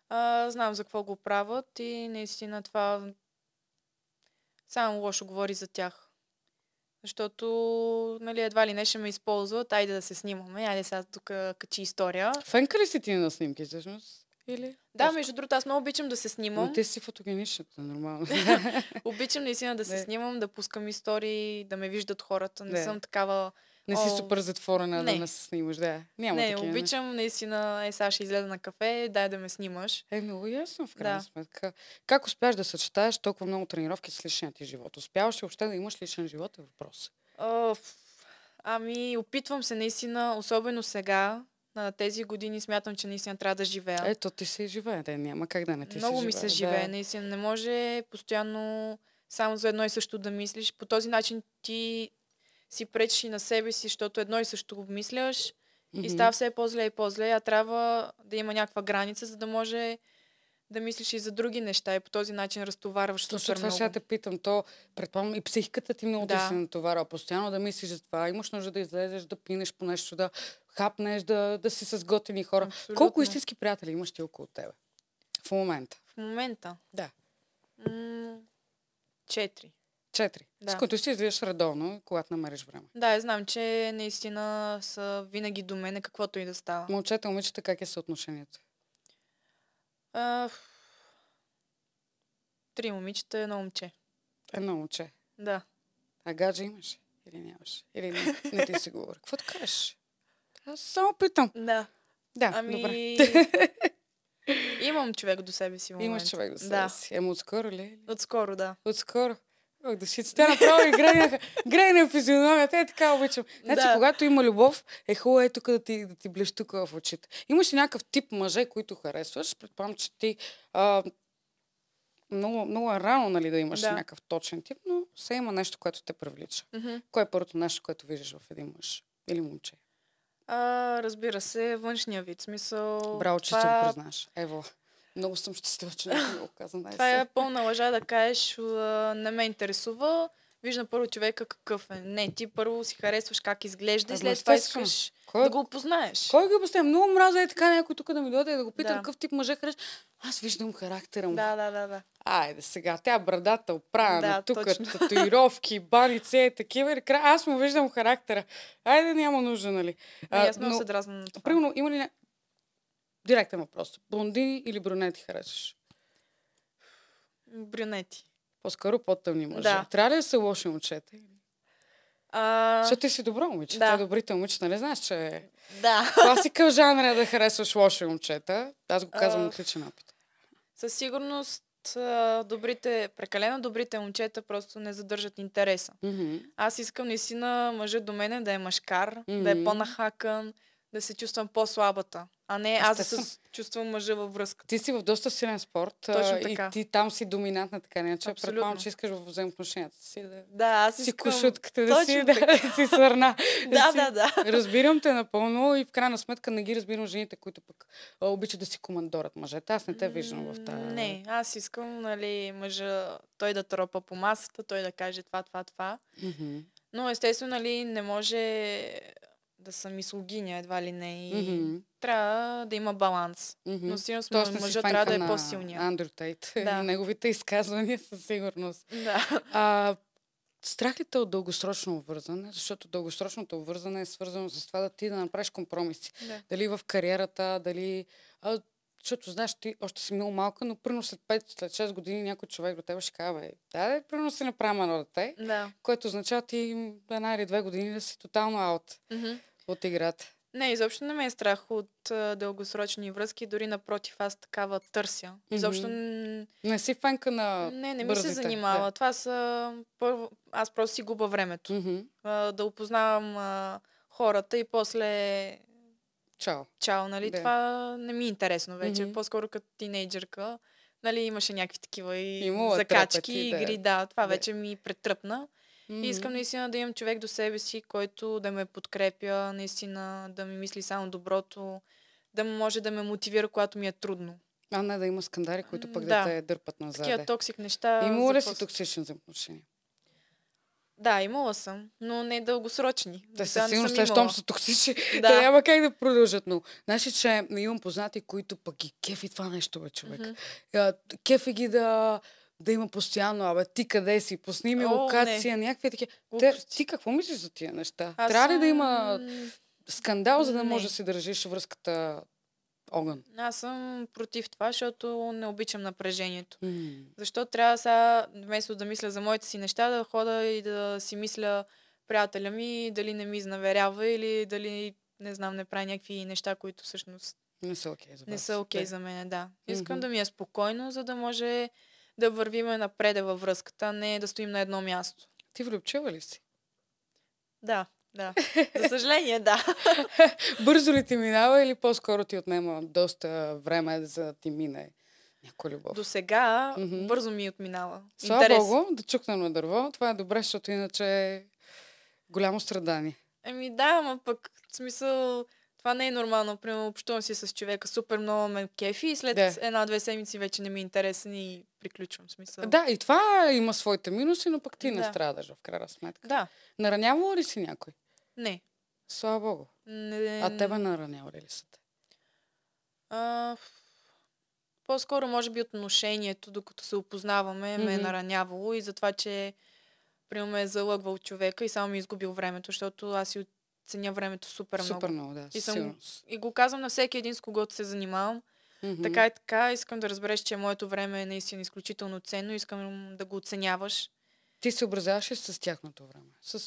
А, знам за какво го правят и наистина това само лошо говори за тях. Защото, нали, едва ли не ще ме използват, айде да се снимаме, айде сега тук качи история. Фенка ли си ти на снимки, всъщност? Или? Да, между другото, аз много обичам да се снимам. Но те си фотогеничната, е нормално. *laughs* обичам наистина да се не. снимам, да пускам истории, да ме виждат хората. Не, не. съм такава... Не си супер затворена не. да не се снимаш, да. Няма не, такива, обичам не. наистина, е, сега ще изледа на кафе, дай да ме снимаш. Е, много ясно, в крайна да. сметка. Как успяш да съчетаеш толкова много тренировки с личния ти живот? Успяваш ли въобще да имаш личен живот е въпрос? ами, опитвам се наистина, особено сега, на тези години смятам, че наистина трябва да живея. Ето, ти се живее, да, няма как да не ти Много се ми се живее, да. наистина. Не може постоянно само за едно и също да мислиш. По този начин ти си пречиш и на себе си, защото едно и също обмисляш мисляш mm-hmm. и става все по-зле и по-зле, а трябва да има някаква граница, за да може да мислиш и за други неща и по този начин разтоварваш супер много. това ще Сега те питам, то предполагам и психиката ти много да. ти се натоварва. Постоянно да мислиш за това. Имаш нужда да излезеш, да пинеш по нещо, да хапнеш, да, да си с готини хора. Абсолютно. Колко истински приятели имаш ти около тебе? В момента. В момента? Да. четири. Четири. Да. С които си излизаш редовно, когато намериш време. Да, я знам, че наистина са винаги до мене, каквото и да става. Момчета, момичета, как е съотношението? А, три момичета, едно момче. Едно момче? Да. А гадже имаш Или нямаш. Или не, не ти се говори? Какво ти кажеш? Аз само питам. Да. Да, ами... добре. Имам човек до себе си в момента. Имаш човек до себе да. си. Ема отскоро ли? Е? Отскоро, да. Отскоро. Ох, душици. Те направо и грейнаха, грейна физиономията. Е, така обичам. Значи, да. когато има любов, е хубаво е тук да ти, да ти блещука в очите. Имаш ли някакъв тип мъже, които харесваш? Предполагам, че ти а, много, много е рано нали, да имаш да. някакъв точен тип, но все има нещо, което те привлича. Mm-hmm. Кое е първото нещо, което виждаш в един мъж или момче? А, разбира се, външния вид. Смисъл. Браво, че това... се го Ево. Много съм щастлива, че не го казвам. Това е пълна лъжа да кажеш, не ме интересува. Вижда първо човека какъв е. Не, ти първо си харесваш как изглежда и ами, след това искаш кой, да е го опознаеш. Кой го опознаеш? Много мраза е така някой тук да ми дойде и да го питам да. какъв тип мъже хареш. Аз виждам характера му. Да, да, да. да. Айде сега, тя брадата оправена, да, тук татуировки, баници, е, такива. И аз му виждам характера. Айде, няма нужда, нали? А, не, аз много се дразна на това. Примерно, има ли Директен въпрос. Блондини или брюнети харесваш? Брюнети. По-скоро по-тъмни мъже. Да. Трябва ли да са лоши момчета? А... Защото ти си добро момиче. Да. Те добрите момичета, нали знаеш, че да. класика в жанра е да харесваш лоши момчета. Аз го казвам а... отличен опит. Със сигурност добрите, прекалено добрите момчета просто не задържат интереса. Mm-hmm. Аз искам наистина мъжа до мене да е машкар, mm-hmm. да е по-нахакан, да се чувствам по-слабата. А не аз да се чувствам мъжа във връзка. Ти си в доста силен спорт Точно така. и ти там си доминантна така иначе. Предполагам, че искаш във взаимоотношенията си да, да аз си искам... кушутката, да си, да, *laughs* си свърна. да, да, да. Разбирам те напълно и в крайна сметка не ги разбирам жените, които пък обичат да си командорат мъжете. Аз не те виждам в тази... Не, аз искам нали, мъжа той да тропа по масата, той да каже това, това, това. Но естествено, нали, не може да съм слугиня едва ли не. И mm-hmm. трябва да има баланс. Mm-hmm. Но сигурно Точно мъжа трябва да е по-силния. Андрю Тейт. Да. *laughs* Неговите изказвания със сигурност. Да. А, страх ли те от дългосрочно обвързане? Защото дългосрочното обвързане е свързано с това да ти да направиш компромиси. Да. Дали в кариерата, дали... А, защото знаеш, ти още си много малка, но примерно след 5, след 6 години някой човек до теб ще казва. да, «Е, да, примерно си направим едно дете, да. което означава ти една или две години да си тотално аут. Mm-hmm. От играта. Не, изобщо не ме е страх от а, дългосрочни връзки, дори напротив, аз такава търся. Изобщо... Mm-hmm. Не си фенка на Не, не ми бързите. се занимава. Да. Това са... Първо, аз просто си губа времето. Mm-hmm. А, да опознавам а, хората и после... Чао. Чао, нали? Да. Това не ми е интересно вече. Mm-hmm. По-скоро като тинейджърка, нали, имаше някакви такива и Имала е закачки, трепати, игри, да. да. Това да. вече ми претръпна. Mm-hmm. И искам наистина да имам човек до себе си, който да ме подкрепя, наистина да ми мисли само доброто, да може да ме мотивира, когато ми е трудно. А не да има скандали, които пък да, да те дърпат назад. Такива токсик неща. Имало ли си токсични взаимоотношения? Да, имала съм, но не дългосрочни. Да, със сигурност, след щом са токсични, *laughs* да. няма как да продължат. Но, значи, че имам познати, които пък ги кефи това нещо, бе, човек. Mm-hmm. Кефи ги да да има постоянно, абе, ти къде си, пусни ми локация, някакви такива. Те, ти какво мислиш за тия неща? Аз Трябва ли съм... да има скандал, за да не. можеш да си държиш връзката огън? Аз съм против това, защото не обичам напрежението. М-м. Защо трябва сега, вместо да мисля за моите си неща, да хода и да си мисля приятеля ми, дали не ми изнаверява, или дали, не знам, не прави някакви неща, които всъщност не са окей okay за, okay за мен, да. Искам mm-hmm. да ми е спокойно, за да може да вървиме напред във връзката, не да стоим на едно място. Ти влюбчива ли си? Да, да. *laughs* За съжаление, да. *laughs* Бързо ли ти минава или по-скоро ти отнема доста време за да ти мине някоя любов? До сега mm-hmm. бързо ми е отминава. Слава Интерес. Богу, да чукна на дърво. Това е добре, защото иначе е голямо страдание. Еми да, ама пък в смисъл това не е нормално. Примерно, общувам си с човека, супер много ме кефи и след да. една-две седмици вече не ми е интересен и приключвам смисъл. Да, и това има своите минуси, но пък ти да. не страдаш в крайна сметка. Да. Наранявала ли си някой? Не. Слава Богу. Не, а тебе наранявали ли са те? А, по-скоро, може би, отношението, докато се опознаваме, mm-hmm. ме е наранявало и за това, че примерно ме е залъгвал човека и само ми е изгубил времето, защото аз и ценя времето супер, супер много. Супер много, да. И, съм, и го казвам на всеки един, с когото се занимавам. Mm-hmm. Така и така, искам да разбереш, че моето време е наистина изключително ценно. Искам да го оценяваш. Ти се образяваш ли с тяхното време? С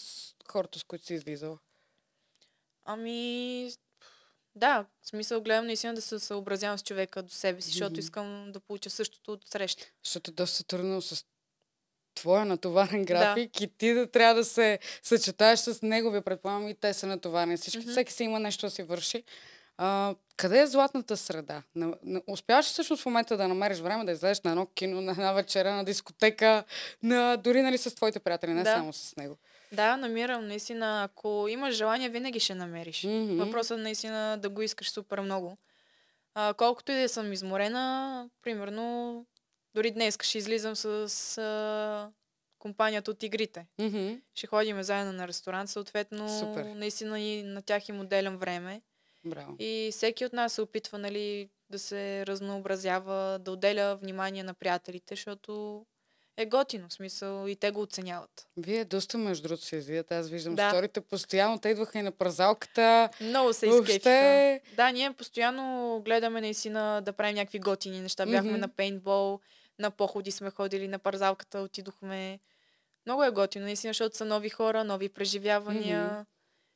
хората, с които си излизала? Ами, да, в смисъл гледам наистина да се съобразявам с човека до себе си, mm-hmm. защото искам да получа същото от среща. Защото е доста трудно с твоя натоварен график да. и ти да трябва да се съчетаеш с неговия, предполагам и те са натоварени. Всички, mm-hmm. всеки си има нещо да си върши. А, къде е златната среда? На, на, успяваш всъщност в момента да намериш време да излезеш на едно кино, на една вечера, на дискотека, на, дори нали, с твоите приятели, не да. само с него. Да, намирам, наистина. Ако имаш желание, винаги ще намериш. Mm-hmm. Въпросът е наистина да го искаш супер много. А, колкото и да съм изморена, примерно дори днес ще излизам с а, компанията от игрите. Mm-hmm. Ще ходим заедно на ресторант, съответно. Супер. Наистина и на тях им отделям време. Браво. И всеки от нас се опитва, нали, да се разнообразява, да отделя внимание на приятелите, защото е готино, в смисъл, и те го оценяват. Вие доста, между другото, се извият. Аз виждам да. сторите постоянно. Те идваха и на празалката. Много се Въобще... Да, ние постоянно гледаме наистина да правим някакви готини неща. Бяхме mm-hmm. на пейнтбол, на походи сме ходили, на парзалката отидохме. Много е готино, наистина, защото са нови хора, нови преживявания. Mm-hmm.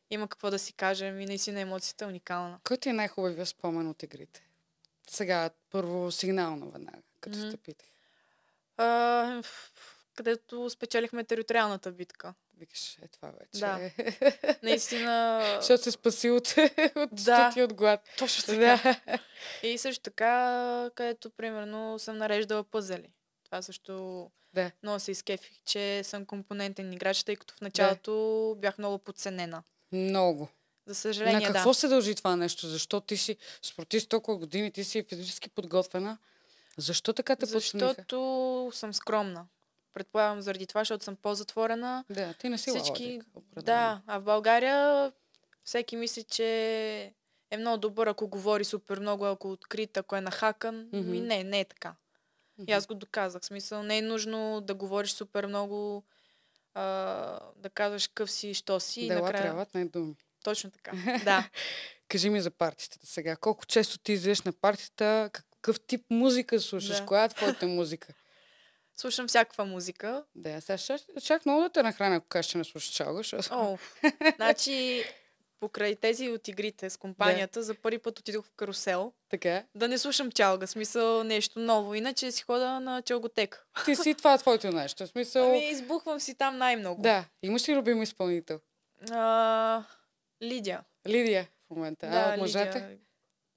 Има какво да си кажем и наистина емоцията е уникална. Кой ти е най-хубавия спомен от игрите? Сега, първо сигнално веднага, като mm-hmm. те питах. където спечелихме териториалната битка викаш, е това вече. Да. Е. Наистина. *laughs* Защото се спаси от, от да. и от глад. Точно така. Да. *laughs* И също така, където примерно съм нареждала пъзели. Това също да. много се изкефих, че съм компонентен играч, тъй като в началото да. бях много подценена. Много. За съжаление, На какво да. се дължи това нещо? Защо ти си спортист толкова години, ти си физически подготвена? Защо така те Защото подцениха? съм скромна. Предполагам заради това, защото съм по-затворена. Да, ти не си Всички... лалдик, Да, а в България всеки мисли, че е много добър, ако говори супер много, ако е открит, ако е нахакан. Mm-hmm. И не, не е така. Mm-hmm. И аз го доказах. смисъл, не е нужно да говориш супер много, а, да казваш къв си, що си. Дела накрая... трябват най е думи. Точно така, *laughs* да. Кажи ми за партитата сега. Колко често ти излезеш на партита? Какъв тип музика слушаш? Да. Коя е твоята музика? Слушам всякаква музика. Да, сега ще много да те нахраня, ако кажеш, че не слушаш чалга, защото... *laughs* значи, покрай тези от игрите с компанията, да. за първи път отидох в карусел. Така. Да не слушам чалга, смисъл нещо ново, иначе си хода на челготека. Ти си това твоето нещо, смисъл... Ами, избухвам си там най-много. Да. Имаш ли любим изпълнител? А, Лидия. Лидия в момента. Да, а от мъжете? Лидия.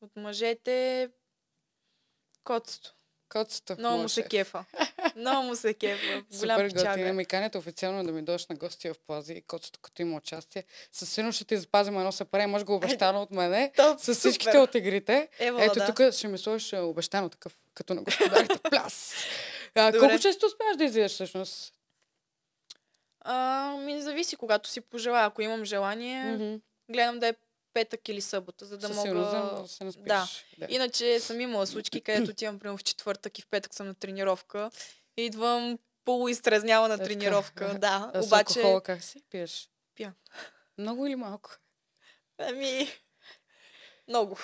От мъжете... Котсто. Коцата. Е. *laughs* Много му се кефа. Много му се кефа. Голям Супер готина. Ми канят официално да ми дойдеш на гостия в Плази и Коцата, като има участие. Със сигурно ще ти запазим едно пари, Може го е, обещано от мене. *laughs* с всичките от игрите. Ево, Ето да. тук ще ми сложиш е, обещано такъв, като на *laughs* господарите. Пляс! А, колко често успяваш да излизаш всъщност? А, ми зависи, когато си пожелая. Ако имам желание, mm-hmm. гледам да е петък или събота, за да Със мога... Сериозен, да, се наспиш. Да. да. Иначе съм имала случки, където отивам примерно в четвъртък и в петък съм на тренировка. идвам полуизтрезнява на е, тренировка. да, *laughs* а обаче... Алкохола как си пиеш? Пия. Много или малко? Ами... Много.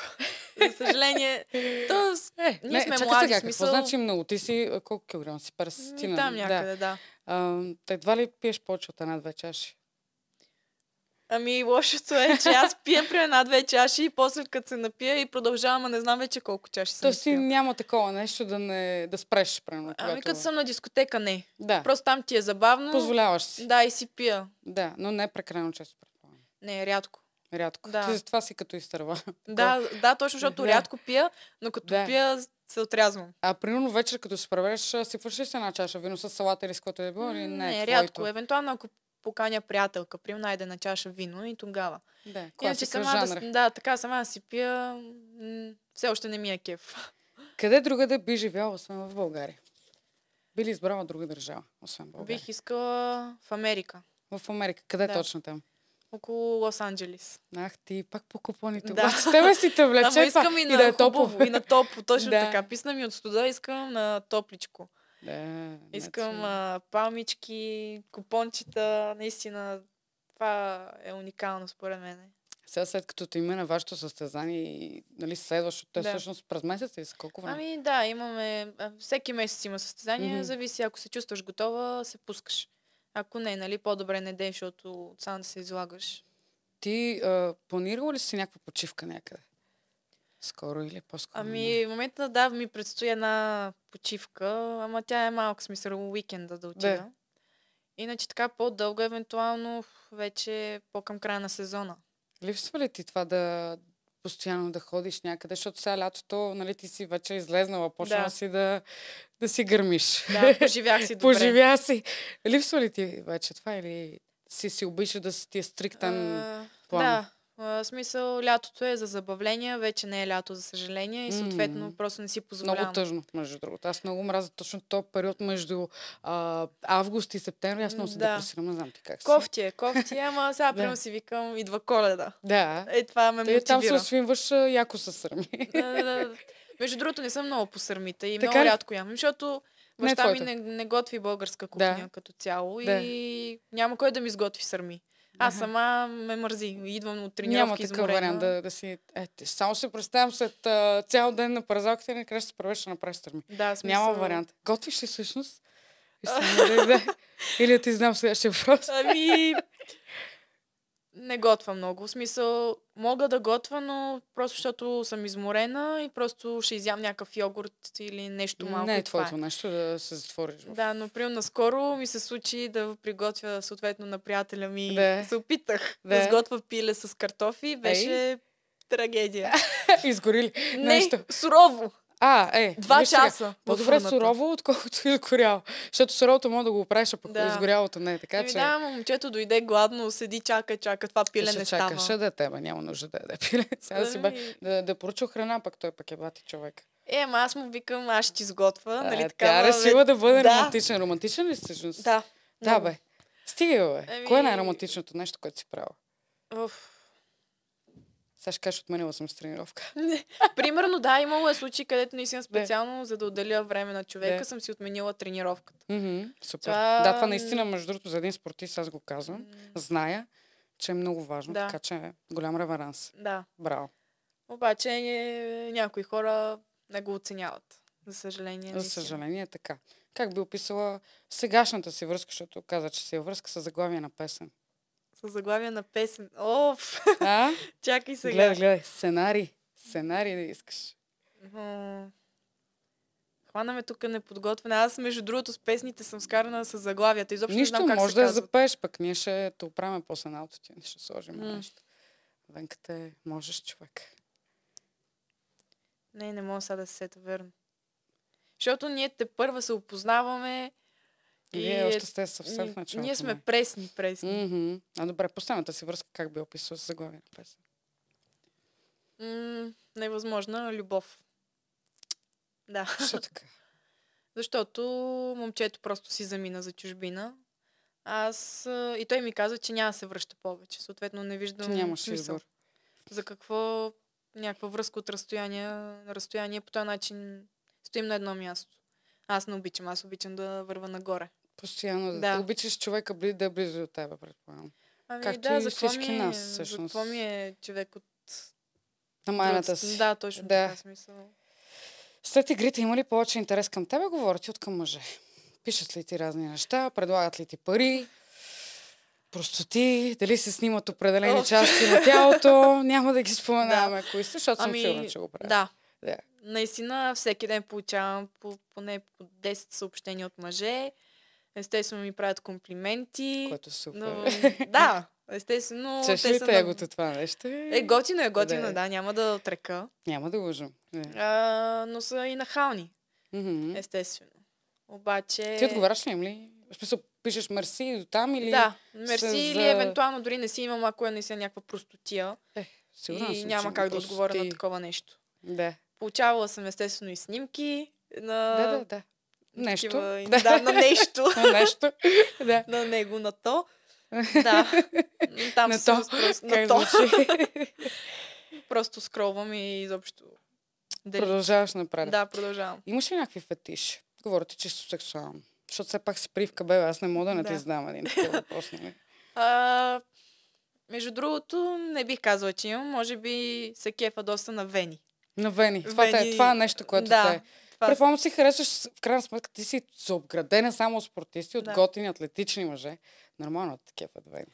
*laughs* За съжаление. То, е, ние не, сме чакай млади, сега, смисъл... Какво значи много? Ти си колко килограм си? Парасетина? Там някъде, да. да. А, едва ли пиеш повече от една-две чаши? Ами лошото е, че аз пия при една-две чаши и после като се напия и продължавам, а не знам вече колко чаши съм. То си напия. няма такова нещо да, не, да спреш, примерно. Ами, когато... Ами като съм на дискотека, не. Да. Просто там ти е забавно. Позволяваш си. Да, и си пия. Да, но не е често. Предполагам. Не, рядко. Рядко. Да. Ти затова си като изтърва. Да, да, точно, защото да. рядко пия, но като да. пия се отрязвам. А примерно вечер, като се правеш, си фършиш една чаша вино с салата или с което е било? Или не, не е рядко. Твоето? Евентуално, ако поканя приятелка, примерно, найде на чаша вино и тогава. Да, Иначе сама да, да, така сама си пия, м- все още не ми е кеф. Къде друга да би живяла, освен в България? Би ли избрала друга държава, освен България? Бих искала в Америка. В Америка. Къде да. точно там? около Лос Анджелис. Ах ти, пак по купоните. Да. Обаче, тебе си те влече. Ама искам и, на и да е топово. И на топо, точно *laughs* да. така. Писна ми от студа, искам на топличко. Не, Искам не, значи, а, палмички, купончета, наистина това е уникално според мен. Сега след като те има на вашето състезание, нали, следващото е да. всъщност през месеца и с колко време? Ами да, имаме, всеки месец има състезание, mm-hmm. зависи ако се чувстваш готова, се пускаш. Ако не, нали, по-добре не дей, защото сам да се излагаш. Ти а, планирала ли си някаква почивка някъде? Скоро или по-скоро? Ами, в момента, да, ми предстои една почивка, ама тя е малко смисъл, уикенда да отида. Да. Иначе така по дълго евентуално вече по-към края на сезона. Липсва ли ти това да постоянно да ходиш някъде, защото сега лятото, нали, ти си вече излезнала, почнала да. си да, да си гърмиш. Да, поживях си *laughs* добре. Поживя си. Липсва ли ти вече това или си си обича да си ти е стриктен uh, план? Да, в смисъл, лятото е за забавление, вече не е лято, за съжаление, и съответно mm. просто не си позволявам. Много тъжно, между другото. Аз много мразя точно този период между а, август и септември. Аз много се да. депресирам, не знам ти как си. Кофти е, кофти е, ама сега *laughs* прямо си викам, идва коледа. Да. Е, това ме мотивира. Там се освинваш яко със сърми. да, да, да. Между другото, не съм много по сърмите и така... много рядко ям, защото е Баща не ми не, не готви българска кухня да. като цяло да. и няма кой да ми изготви сърми. Аз сама ме мързи. Идвам от тренировки Няма такъв вариант да, да си... Е, само се представям след а, цял ден на паразалките и накрая ще се правиш на престърми. Да, смисъл. Няма вариант. Готвиш ли всъщност? Или ти знам следващия въпрос? Ами, не готвя много. В смисъл, мога да готвя, но просто защото съм изморена и просто ще изям някакъв йогурт или нещо малко. Не е, е. твоето е. нещо да се затвориш. Да, но примерно наскоро ми се случи да приготвя съответно на приятеля ми. Да. Се опитах Де. да сготвя пиле с картофи. Беше Ей. трагедия. *laughs* Изгорили не, нещо. сурово. А, е. Два часа. По-добре сурово, отколкото и горяло. Защото суровото мога да го опреша, пък да. изгорялото не е. Така, че... Да, момчето дойде гладно, седи, чака, чака, това пиле не става. Ще да бе, няма нужда да е, е пиле. *laughs* Сега да, си бе, ами. да, да поруча храна, пък той пък е бати човек. Е, ама аз му викам, аз ще ти сготвя. Да, нали, така, тя решила да бъде да. романтичен. Романтичен ли всъщност? Да. Да, бе. Стига, бе. Еми... Кое е най-романтичното нещо, което си правил? Уф. Сега ще кажеш, отменила е съм с тренировка. *laughs* Не. Примерно, да, имало е случаи, където наистина специално, не. за да отделя време на човека, не. съм си отменила тренировката. Mm-hmm, супер. Това... Да, това наистина, между другото, за един спортист, аз го казвам, зная, че е много важно, да. така че е голям реверанс. Да. Браво. Обаче е, някои хора не го оценяват. За съжаление. За съжаление, така. Как би описала сегашната си връзка, защото каза, че си е връзка с заглавие на песен? С заглавия на песен. Оф! А? *laughs* Чакай сега. Гледай, гледай. сценари. Сценари да искаш. Хванаме тук неподготвена. Аз, между другото, с песните съм скарана с заглавията. Изобщо Нищо, не знам как може да я запееш, пък ние ще те оправим после на ти. Ще сложим mm. нещо. Венката е, можеш, човек. Не, не мога сега да се сета, верно. Защото ние те първа се опознаваме, и Вие още сте съвсем в началото. Ние сме пресни, пресни. Mm-hmm. А добре, последната си връзка как би описала с заглавие на песен? Mm, невъзможна любов. Да. Защо *laughs* така? Защото момчето просто си замина за чужбина. Аз... И той ми каза, че няма да се връща повече. Съответно, не виждам Ти нямаш смисъл. Избор. За какво някаква връзка от разстояние, разстояние по този начин стоим на едно място. Аз не обичам. Аз обичам да върва нагоре. Постоянно да, да. обичаш човека бли, да е близо до тебе, предполагам. Ами, Както да, и за всички ми, е- нас, всъщност. За какво ми е човек от... На майната си. Да, точно да. така смисъл. След игрите има ли повече интерес към тебе, говорите от към мъже? Пишат ли ти разни неща, предлагат ли ти пари, простоти, дали се снимат определени oh. части на тялото, няма да ги споменаваме, да. кои са, защото ами, съм сигурна, че го правя. Да. да. Наистина всеки ден получавам по, поне по 10 съобщения от мъже. Естествено ми правят комплименти. Което е супер. Но, *laughs* да, естествено. Чеш ли тегото егото това нещо? Е, готино е, готино, да, да няма да отрека. Няма да лъжа. А, но са и нахални. Mm-hmm. Естествено. Обаче... Ти отговаряш ли им ли? Смисъл, пишеш мерси до там или... Да, мерси за... или евентуално дори не си имам, ако е не си някаква простотия. Е, сигурно и съм, няма как да отговоря ти... на такова нещо. Да. Получавала съм естествено и снимки на... Да, да, да. Нещо. Такива, да. да, на нещо. на нещо. Да. на него, на то. *laughs* Да. Там на то. Просто, на то. *laughs* просто скровам и изобщо. Дали. Продължаваш напред. Да, продължавам. Имаш ли някакви фетиши? Говорите чисто сексуално. Защото все пак си привка, бе, аз не мога да не ти задам един такъв въпрос. Нали? *laughs* А, между другото, не бих казала, че имам. Може би се кефа доста на Вени. На Вени. Това, е- Вени... това е нещо, което да. те Преформа си харесваш, в крайна сметка ти си обградена само спортисти от да. готини атлетични мъже. Нормално от е кефът бе.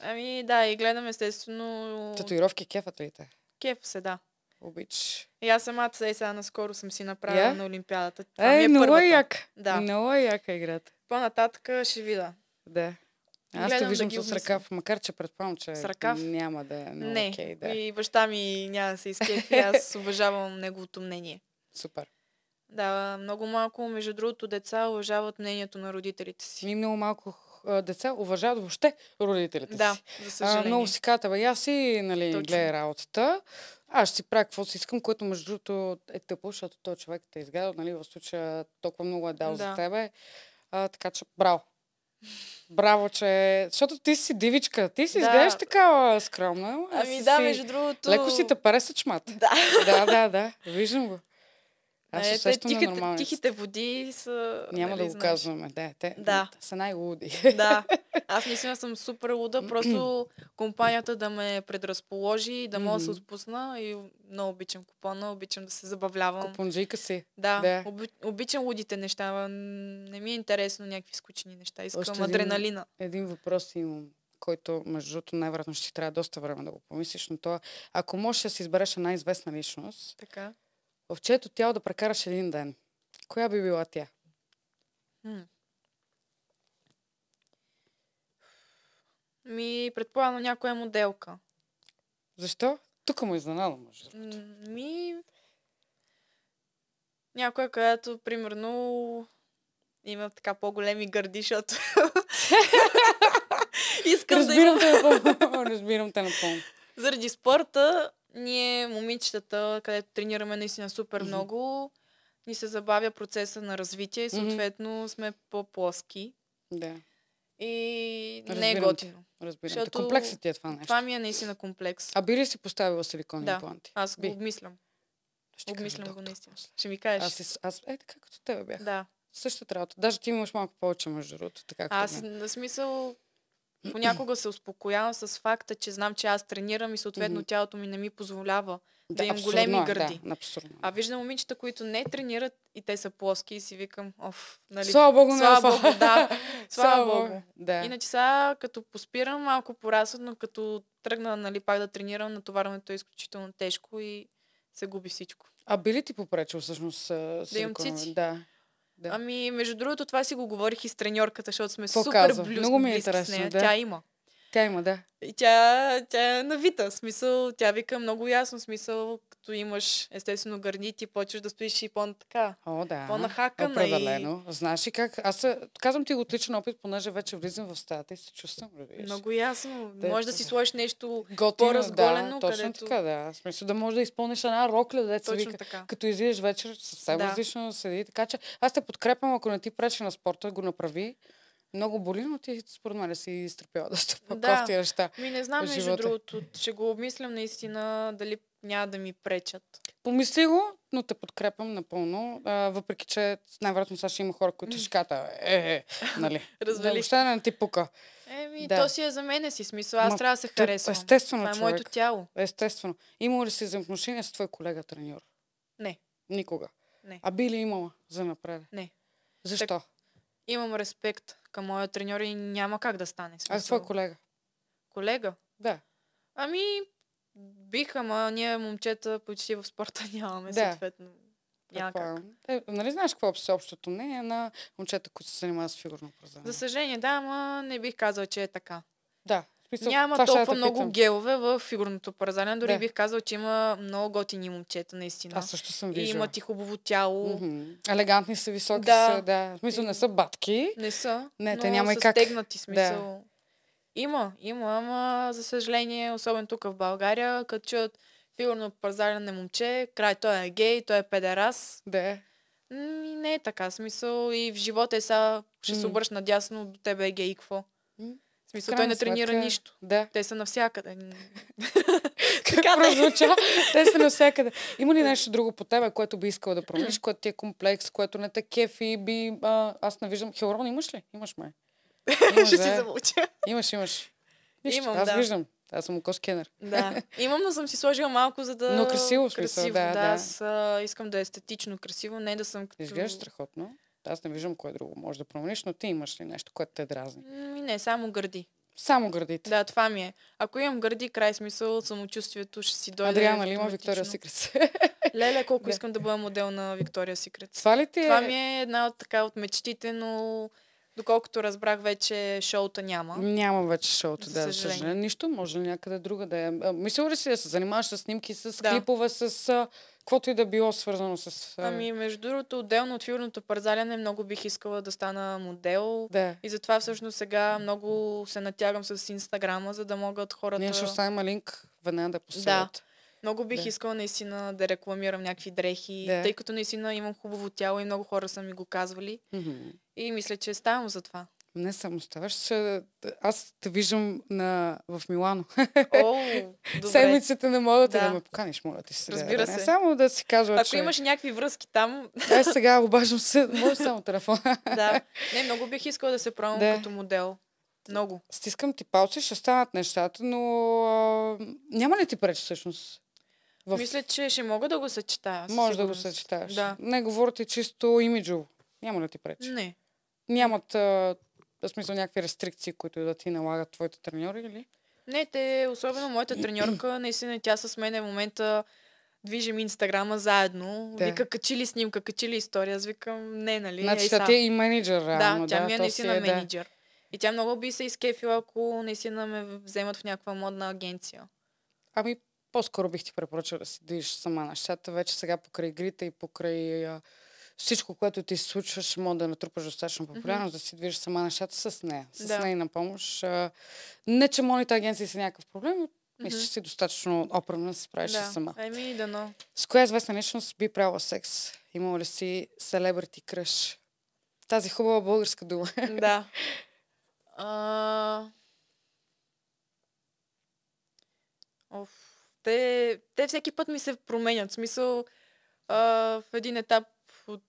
Ами да, и гледам естествено... Татуировки кефата ли те? Кеф се, да. Обич. И аз самата сега, сега наскоро съм си направила yeah? на Олимпиадата. Това е, ми е много е първата. як. Да. Много е яка играта. По-нататък ще вида. Да. Аз те виждам да с ръкав, макар че предполагам, че с няма да е много окей. Okay, да. И баща ми няма да се изкепи, аз уважавам *laughs* неговото мнение. Супер. Да, много малко, между другото, деца уважават мнението на родителите си. И много малко деца уважават въобще родителите да, си. Да, за съжаление. А, много си ката, бе, я си, нали, Точно. гледай работата. Аз си правя какво си искам, което между другото е тъпо, защото той човек те е изгледа, нали, в случая толкова много е дал да. за тебе. А, така че, браво. Браво, че... Защото ти си дивичка, ти си да. изглеждаш такава скромна. Ами да, си... между другото... Леко си тъпаре паре чмата. Да. да, да, да. Виждам го. Аз е, усещам тихите, нормални. Тихите води са... Няма нали, да го знаеш. казваме, да. Те да. са най-луди. Да. *laughs* Аз наистина съм супер луда, просто компанията да ме предразположи, да мога да се отпусна и много обичам купона, обичам да се забавлявам. Купонжика си. Да, да. Оби, обичам лудите неща. Не ми е интересно някакви скучни неща. Искам Още адреналина. Един, един въпрос имам който, между другото, най-вероятно ще ти трябва доста време да го помислиш, но това, е, ако можеш да си избереш една известна личност, така в чието тяло да прекараш един ден, коя би била тя? Хм. Ми, предполагам, някоя моделка. Защо? Тук му изненада може. Ми, някоя, която, примерно, има така по-големи гърди, защото... *laughs* *laughs* Искам разбирам да имам... Те напълно. Разбирам те напълно. Заради спорта ние, момичетата, където тренираме наистина супер mm-hmm. много, ни се забавя процеса на развитие и съответно mm-hmm. сме по-плоски. Да. И разбирам не е готино. Разбирам. Защото... Та комплексът ти е това нещо. Това ми е наистина комплекс. А би ли си поставила силиконни да. планти? Аз го обмислям. Ще обмислям го наистина. Ще ми кажеш. Аз, аз е така като тебе бях. Да. Същата работа. Даже ти имаш малко повече, мъж другото. Така, аз, на смисъл, Понякога се успокоявам с факта, че знам, че аз тренирам и съответно mm-hmm. тялото ми не ми позволява да, да имам големи е, гърди. Да, абсурдно. Е. А виждам момичета, които не тренират и те са плоски и си викам, оф, нали? Слава Богу, *laughs* слава Богу, да. Слава Богу. Да. Иначе сега, като поспирам, малко порасват, но като тръгна, нали, пак да тренирам, натоварването е изключително тежко и се губи всичко. А били ти попречил всъщност с Да имам цици? Да. Да. Ами, между другото, това си го говорих и с треньорката, защото сме Какво супер казва? Много ми е интересно, с нея. Да. Тя има. Тя има, да. И тя, тя е навита. Смисъл, тя вика много ясно. Смисъл, като имаш, естествено, гърнити, почваш да стоиш и по-така. О, да. По-нахакана. Определено. И... Знаеш ли как? Аз казвам ти отличен опит, понеже вече влизам в стаята и се чувствам, разбираш. Много ясно. Те, Може да си сложиш нещо Готино, по-разголено. Да, точно където... така, да. В смисъл да можеш да изпълниш една рокля, да се вика. Така. Като излизаш вечер, съвсем да. различно седи. Така че аз те подкрепям, ако не ти пречи на спорта, го направи много боли, но ти според мен си изтърпяла доста да по-кофти неща. Ми не знам, между другото, ще го обмислям наистина дали няма да ми пречат. Помисли го, но те подкрепям напълно. А, въпреки, че най-вероятно сега ще има хора, които ще кажат, е, е, е нали. *laughs* Развали. Да, въобще не ти пука. Еми, да. то си е за мене си смисъл. Аз Ма, трябва да се е харесвам. Естествено, Това е моето тяло. Естествено. Имало ли си взаимоотношения с твой колега треньор? Не. Никога? Не. А би ли имала за напред? Не. Защо? Так, имам респект към моя треньор и няма как да стане. Смисъл. А твой колега? Колега? Да. Ами, Биха, ама ние момчета почти в спорта *laughs* нямаме, да. съответно. Е, нали знаеш какво е общото мнение на момчета, които се занимават с фигурно образование? За съжаление, да, ама не бих казал, че е така. Да. Смисъл, Няма това толкова много питам. гелове в фигурното образование, Дори да. бих казал, че има много готини момчета, наистина. Аз също съм виждала. И имат и хубаво тяло. Mm-hmm. Елегантни са, високи да. са, да. В смисъл, не са батки. Не са. Не, те няма и как. стегнати, смисъл. Да. Има, има, ама за съжаление, особено тук в България, като чуят фигурно пазарене момче, край той е гей, той е педерас. Да. Ми не е така смисъл. И в живота е сега, ще се обръща надясно, до тебе е гей, какво? смисъл, Крайна той не тренира сватка. нищо. Да. Те са навсякъде. *laughs* как е. прозвуча? Те са навсякъде. Има ли нещо друго по тебе, което би искала да промениш, *clears throat* което ти е комплекс, което не те кефи, би... А, аз не виждам. Хилорон имаш ли? Имаш май. Ще си замълча. Имаш, имаш. Виж, Имам, аз да. виждам. Аз съм коскенер. Да. *laughs* Имам, но съм си сложила малко, за да. Но красиво, смисъл, красиво да, да. Аз а, искам да е естетично красиво, не да съм като. страхотно. Аз не виждам кое друго може да промениш, но ти имаш ли нещо, което те дразни? Ами не, само гърди. Само гърдите. Да, това ми е. Ако имам гърди, край смисъл, самочувствието ще си дойде. Адриана ли има Виктория Секрет. *laughs* Леле, колко да. искам да бъда модел на Виктория Сикрет. Това ли ти е... Това ми е една от, така, от мечтите, но Доколкото разбрах, вече шоута няма. Няма вече шоуто, да, съжаление. съжаление. Нищо, може някъде друга да е. Мисля ли си да се занимаваш с снимки, с да. клипове, с каквото и да било свързано с... Ами, между другото, отделно от фигурното парзаляне много бих искала да стана модел. Да. И затова всъщност сега много се натягам с Инстаграма, за да могат хората... Ние ще оставим линк веднага да посилят. Да. Много бих да. искала наистина да рекламирам някакви дрехи, да. тъй като наистина имам хубаво тяло и много хора са ми го казвали. Mm-hmm. И мисля, че ставам за това. Не само ставаш. Ще... Аз те виждам на... в Милано. О, *laughs* Седмицата не мога да, да ме поканиш, моля ти се. Разбира да, се. Не само да си кажа, Ако че... имаш някакви връзки там... Да, е, сега обаждам се. Може само телефона. *laughs* да. Не, много бих искала да се пробвам да. като модел. Много. Стискам ти палци, ще станат нещата, но а, няма ли ти пречи всъщност? В... Мисля, че ще мога да го съчетая. Може да го съчетаеш. Да. Не говорите чисто имиджово. Няма да ти пречи. Не. Нямат, а, в смисъл, някакви рестрикции, които да ти налагат твоите треньори или? Не, те, особено моята треньорка, *clears throat* наистина тя с мен е в момента движим инстаграма заедно. Да. Вика, качи ли снимка, качи ли история. Аз викам, не, нали? Значи, тя ти е и менеджер, реално. Да, тя да, ми е наистина е, менеджер. Да. И тя много би се изкефила, ако наистина ме вземат в някаква модна агенция. Ами, по-скоро бих ти препоръчал да си движиш сама нещата. Вече сега покрай игрите и покрай а, всичко, което ти случваш, може да натрупаш достатъчно популярност, mm-hmm. да си движиш сама нещата с нея. С да. нея на помощ. А, не, че моните агенции са някакъв проблем, но Mm-hmm. Мисля, че си достатъчно опръмна да се справиш да. сама. I ами, дано. С коя известна личност би правила секс? Имала ли си celebrity crush? Тази хубава българска дума. *laughs* Да. Uh... Оф. Те, те всеки път ми се променят. В смисъл, а, в един етап от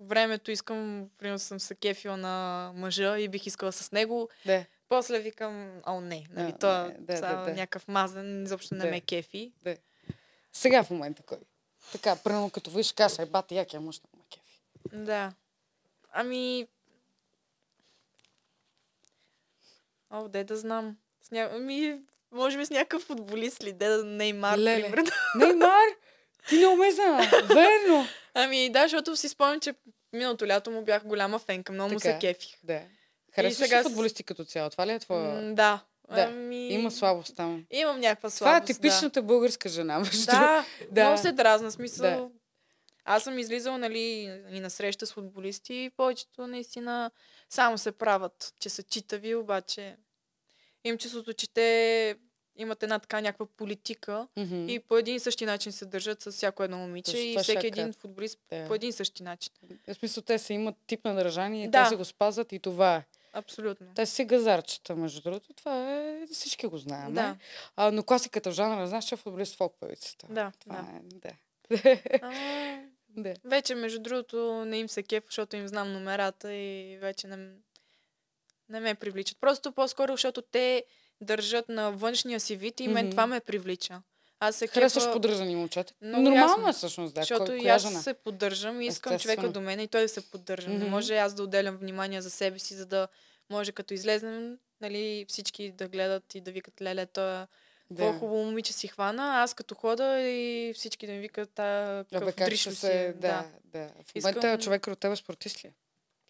времето искам, примерно съм се кефила на мъжа и бих искала с него. Да. После викам, о, не, нали, а, той да, да, да. някакъв мазен, изобщо не ме кефи. Да. Сега в момента кой? Така, примерно като виж, каса, е бата, якия мъж на ме кефи. Да. Ами... О, де да знам. Сня... Ами, може би с някакъв футболист ли, да Неймар, Леле. примерно. Неймар? Ти не умеза! *laughs* верно. Ами да, защото си спомням, че миналото лято му бях голяма фенка, много му се е. кефих. Да. Харесваш сега... футболисти като цяло? Това ли е твоя? да. Да. Ами... Има слабост там. Имам някаква слабост. Това е типичната да. българска жена. Да, да, много се дразна. Смисъл, да. Аз съм излизала нали, и на среща с футболисти и повечето наистина само се правят, че са читави, обаче им чувството, че те имат една така някаква политика mm-hmm. и по един и същи начин се държат с всяко едно момиче и всеки е един футболист yeah. по един и същи начин. В смисъл, те се имат тип на държание, да. те се го спазват и това е. Абсолютно. Те си газарчета, между другото. Това е... Всички го знаем. Да. Е. А, но класиката в жанра, знаеш, че е футболист в окпавицата. Да. Това да. е... Да. А... *laughs* да. Вече, между другото, не им се кеф, защото им знам номерата и вече не, не ме привличат. Просто по-скоро, защото те държат на външния си вид и мен mm-hmm. това ме привлича. Аз се Харесваш поддържани момчета. Но Нормално ясно. е всъщност, да. Защото коя, и аз жена? се поддържам и искам Естествено. човека до мен и той да се поддържа. Mm-hmm. Не може аз да отделям внимание за себе си, за да може като излезнем, нали, всички да гледат и да викат леле, той е да. по-хубаво момиче си хвана, аз като хода и всички да ми викат, а, какъв се, си. Е? Да, да. да. В момента Искам... човек от тебе спортист ли? Е?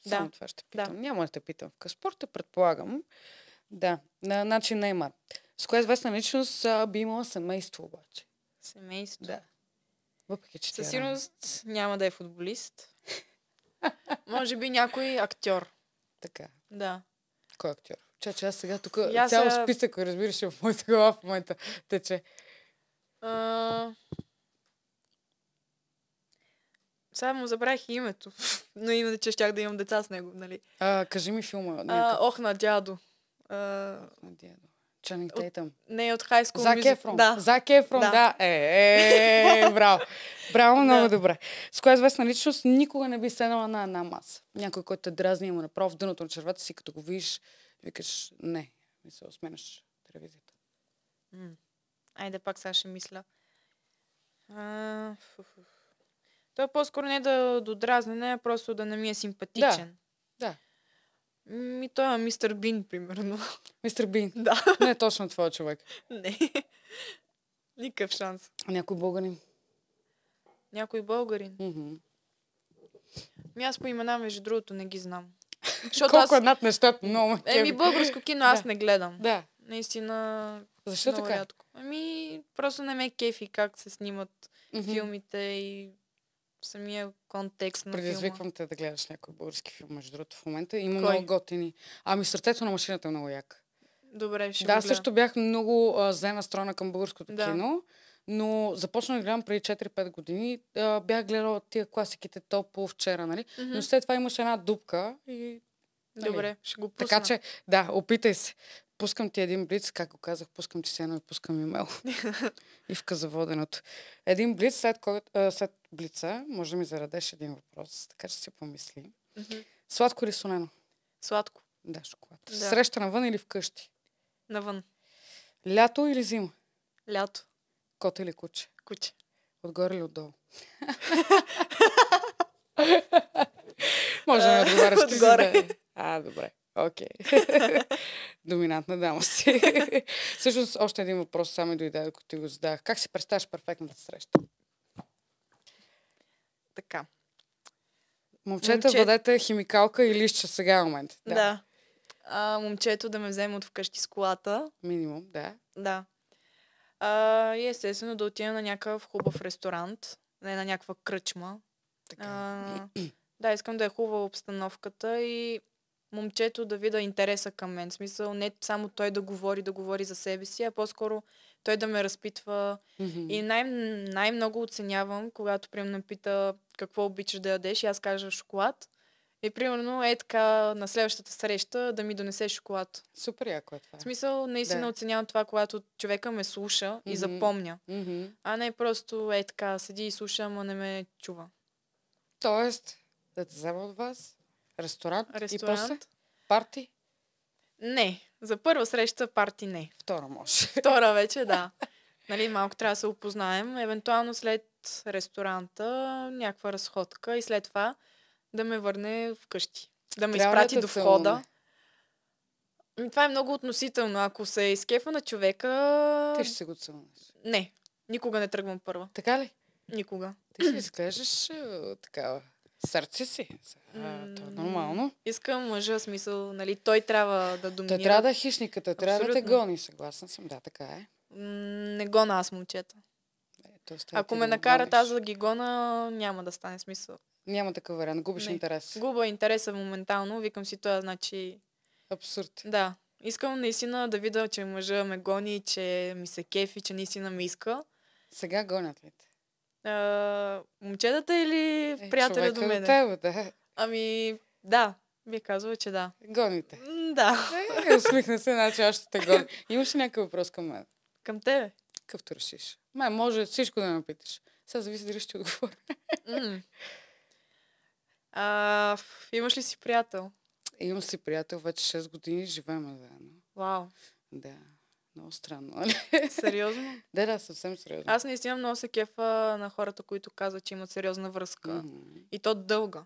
Само да. това ще питам. Да. Няма да те питам. В спорта предполагам. Да, на начин Неймар. С коя известна личност а, би имала семейство обаче? Семейство? Да. Въпреки, че Със е сигурност е няма да е футболист. *laughs* Може би някой актьор. Така. Да. Кой актьор? Ча, че аз сега тук я цял сега... списък, разбираш, в моята глава в момента тече. А... Само забравих и името. *laughs* Но иначе щях да имам деца с него, нали? А, кажи ми филма. Нали, а, ох на дядо. Чанинг Тейтъм. Не, от High School Зак Ефрон. Да. За Кефрон, да. да. Е, е, е, е, браво. Браво, много да. добре. С коя известна личност никога не би седнала на една маса? Някой, който те дразни, има направо в дъното на червата си, като го видиш, викаш, не, не се осменяш телевизията. М. Айде пак сега ще мисля. А, Той е по-скоро не е да не а просто да не ми е симпатичен. Да, да. Ми той е мистер Бин, примерно. *laughs* Мистер Бин? Да. Не е точно твой човек. Не. Никакъв шанс. Някой българин? Някой българин? Mm-hmm. Ми аз по имена, между другото, не ги знам. *laughs* Защото Колко аз... е над нещата, много Еми, българско кино аз *laughs* да. не гледам. Да. Наистина. Защо така? Рядко. Ами, просто не ме кефи как се снимат mm-hmm. филмите и самия контекст на Предизвиквам филма. те да гледаш някой български филм, между другото, в момента. Има Кой? много готини. Ами сърцето на машината е много як. Добре, ще Да, също бях много а, зле настроена към българското да. кино, но започнах да гледам преди 4-5 години. А, бях гледала тия класиките топо вчера, нали? Mm-hmm. Но след това имаше една дупка и Нали? Добре, ще го пусна. Така че, да, опитай се пускам ти един блиц, както казах, пускам ти сено и пускам имейл. *laughs* и в казаводеното. Един блиц, след, кой, а, след блица, може да ми зарадеш един въпрос, така че си помисли. Сладко или сонено? Сладко. Да, шоколад. Да. Среща навън или вкъщи? Навън. Лято или зима? Лято. Кот или куче? Куче. Отгоре или отдолу? *laughs* *laughs* Може да отговаряш ти. Отгоре. А, добре. Окей. Okay. *laughs* Доминантна дама си. *laughs* Всъщност, още един въпрос само и дойде, ако ти го задах. Как си представяш перфектната среща? Така. Момчета, Момче... бъдете химикалка и лища сега в е момент. Да. да. А, момчето да ме вземе от вкъщи с колата. Минимум, да. Да. А, и естествено да отидем на някакъв хубав ресторант, не на някаква кръчма. Така. А, да, искам да е хубава обстановката и момчето да вида интереса към мен. В смисъл, не само той да говори, да говори за себе си, а по-скоро той да ме разпитва. Mm-hmm. И най- най-много оценявам, когато, примерно, пита какво обичаш да ядеш и аз кажа шоколад. И примерно е така на следващата среща да ми донесе шоколад. Супер яко е това. В смисъл, наистина да. оценявам това, когато човека ме слуша mm-hmm. и запомня. Mm-hmm. А не просто е така, седи и слуша, ама не ме чува. Тоест, да те взема от вас, Ресторант, Ресторант. и после? Парти? Не. За първа среща парти не. Втора може. *laughs* Втора вече, да. нали, малко трябва да се опознаем. Евентуално след ресторанта някаква разходка и след това да ме върне вкъщи. Да ме трябва изпрати да до входа. Целуме. Ами, това е много относително. Ако се изкефа на човека... Ти ще се го целунеш. Не. Никога не тръгвам първа. Така ли? Никога. Ти ще изглеждаш е, такава Сърце си. А, то е нормално. Искам мъжа, смисъл, нали, той трябва да доминира. Той трябва да е хищниката, трябва да те гони, съгласна съм, да, така е. не гона аз момчета. Е, е Ако ме накарат аз да ги гона, няма да стане смисъл. Няма такъв вариант, губиш не. интерес. Губа интереса е моментално, викам си това, значи... Абсурд. Да. Искам наистина да видя, че мъжа ме гони, че ми се кефи, че наистина ме иска. Сега гонят ли те? момчетата или е, приятеля до мен? Е да. Ами, да. Би казала, че да. Гоните. да. Е, е, усмихна се, значи аз ще те гоня. Имаш ли някакъв въпрос към мен? Към тебе? Какъвто решиш. Май, може всичко да ме питаш. Сега зависи дали ще отговоря. Mm. А, имаш ли си приятел? Имам си приятел вече 6 години, живеем заедно. Вау. Да. Много странно, нали? Сериозно? *laughs* да, да, съвсем сериозно. Аз наистина много се кефа на хората, които казват, че имат сериозна връзка. Mm-hmm. И то дълга.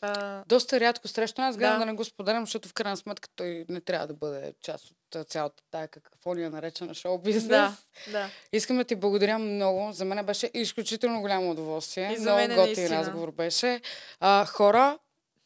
А... Доста рядко срещу Аз гледам да. да не го споделям, защото в крайна сметка той не трябва да бъде част от цялата тая какафония, наречена шоу бизнес. Да, да. Искам да ти благодаря много. За мен беше изключително голямо удоволствие. И за много е готин разговор беше. А, хора,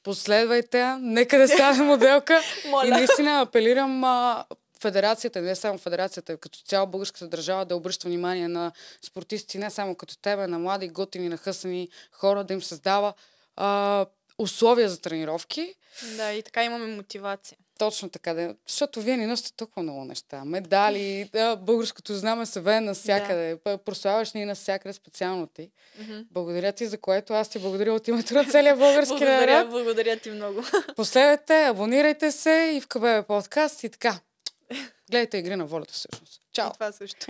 последвайте, нека да стане моделка. *laughs* и наистина апелирам а, федерацията, не само федерацията, като цяло българската държава да обръща внимание на спортисти, не само като тебе, на млади, готини, нахъсани хора, да им създава а, условия за тренировки. Да, и така имаме мотивация. Точно така, да. защото вие ни носите толкова много неща. Медали, да, българското знаме се вее навсякъде. Да. Прославяш ни навсякъде специално ти. Mm-hmm. Благодаря ти за което. Аз ти благодаря от името на целия български народ. Благодаря, благодаря ти много. Последвайте, абонирайте се и в КБВ подкаст и така. Гледайте игри на волята всъщност. Чао! И това също.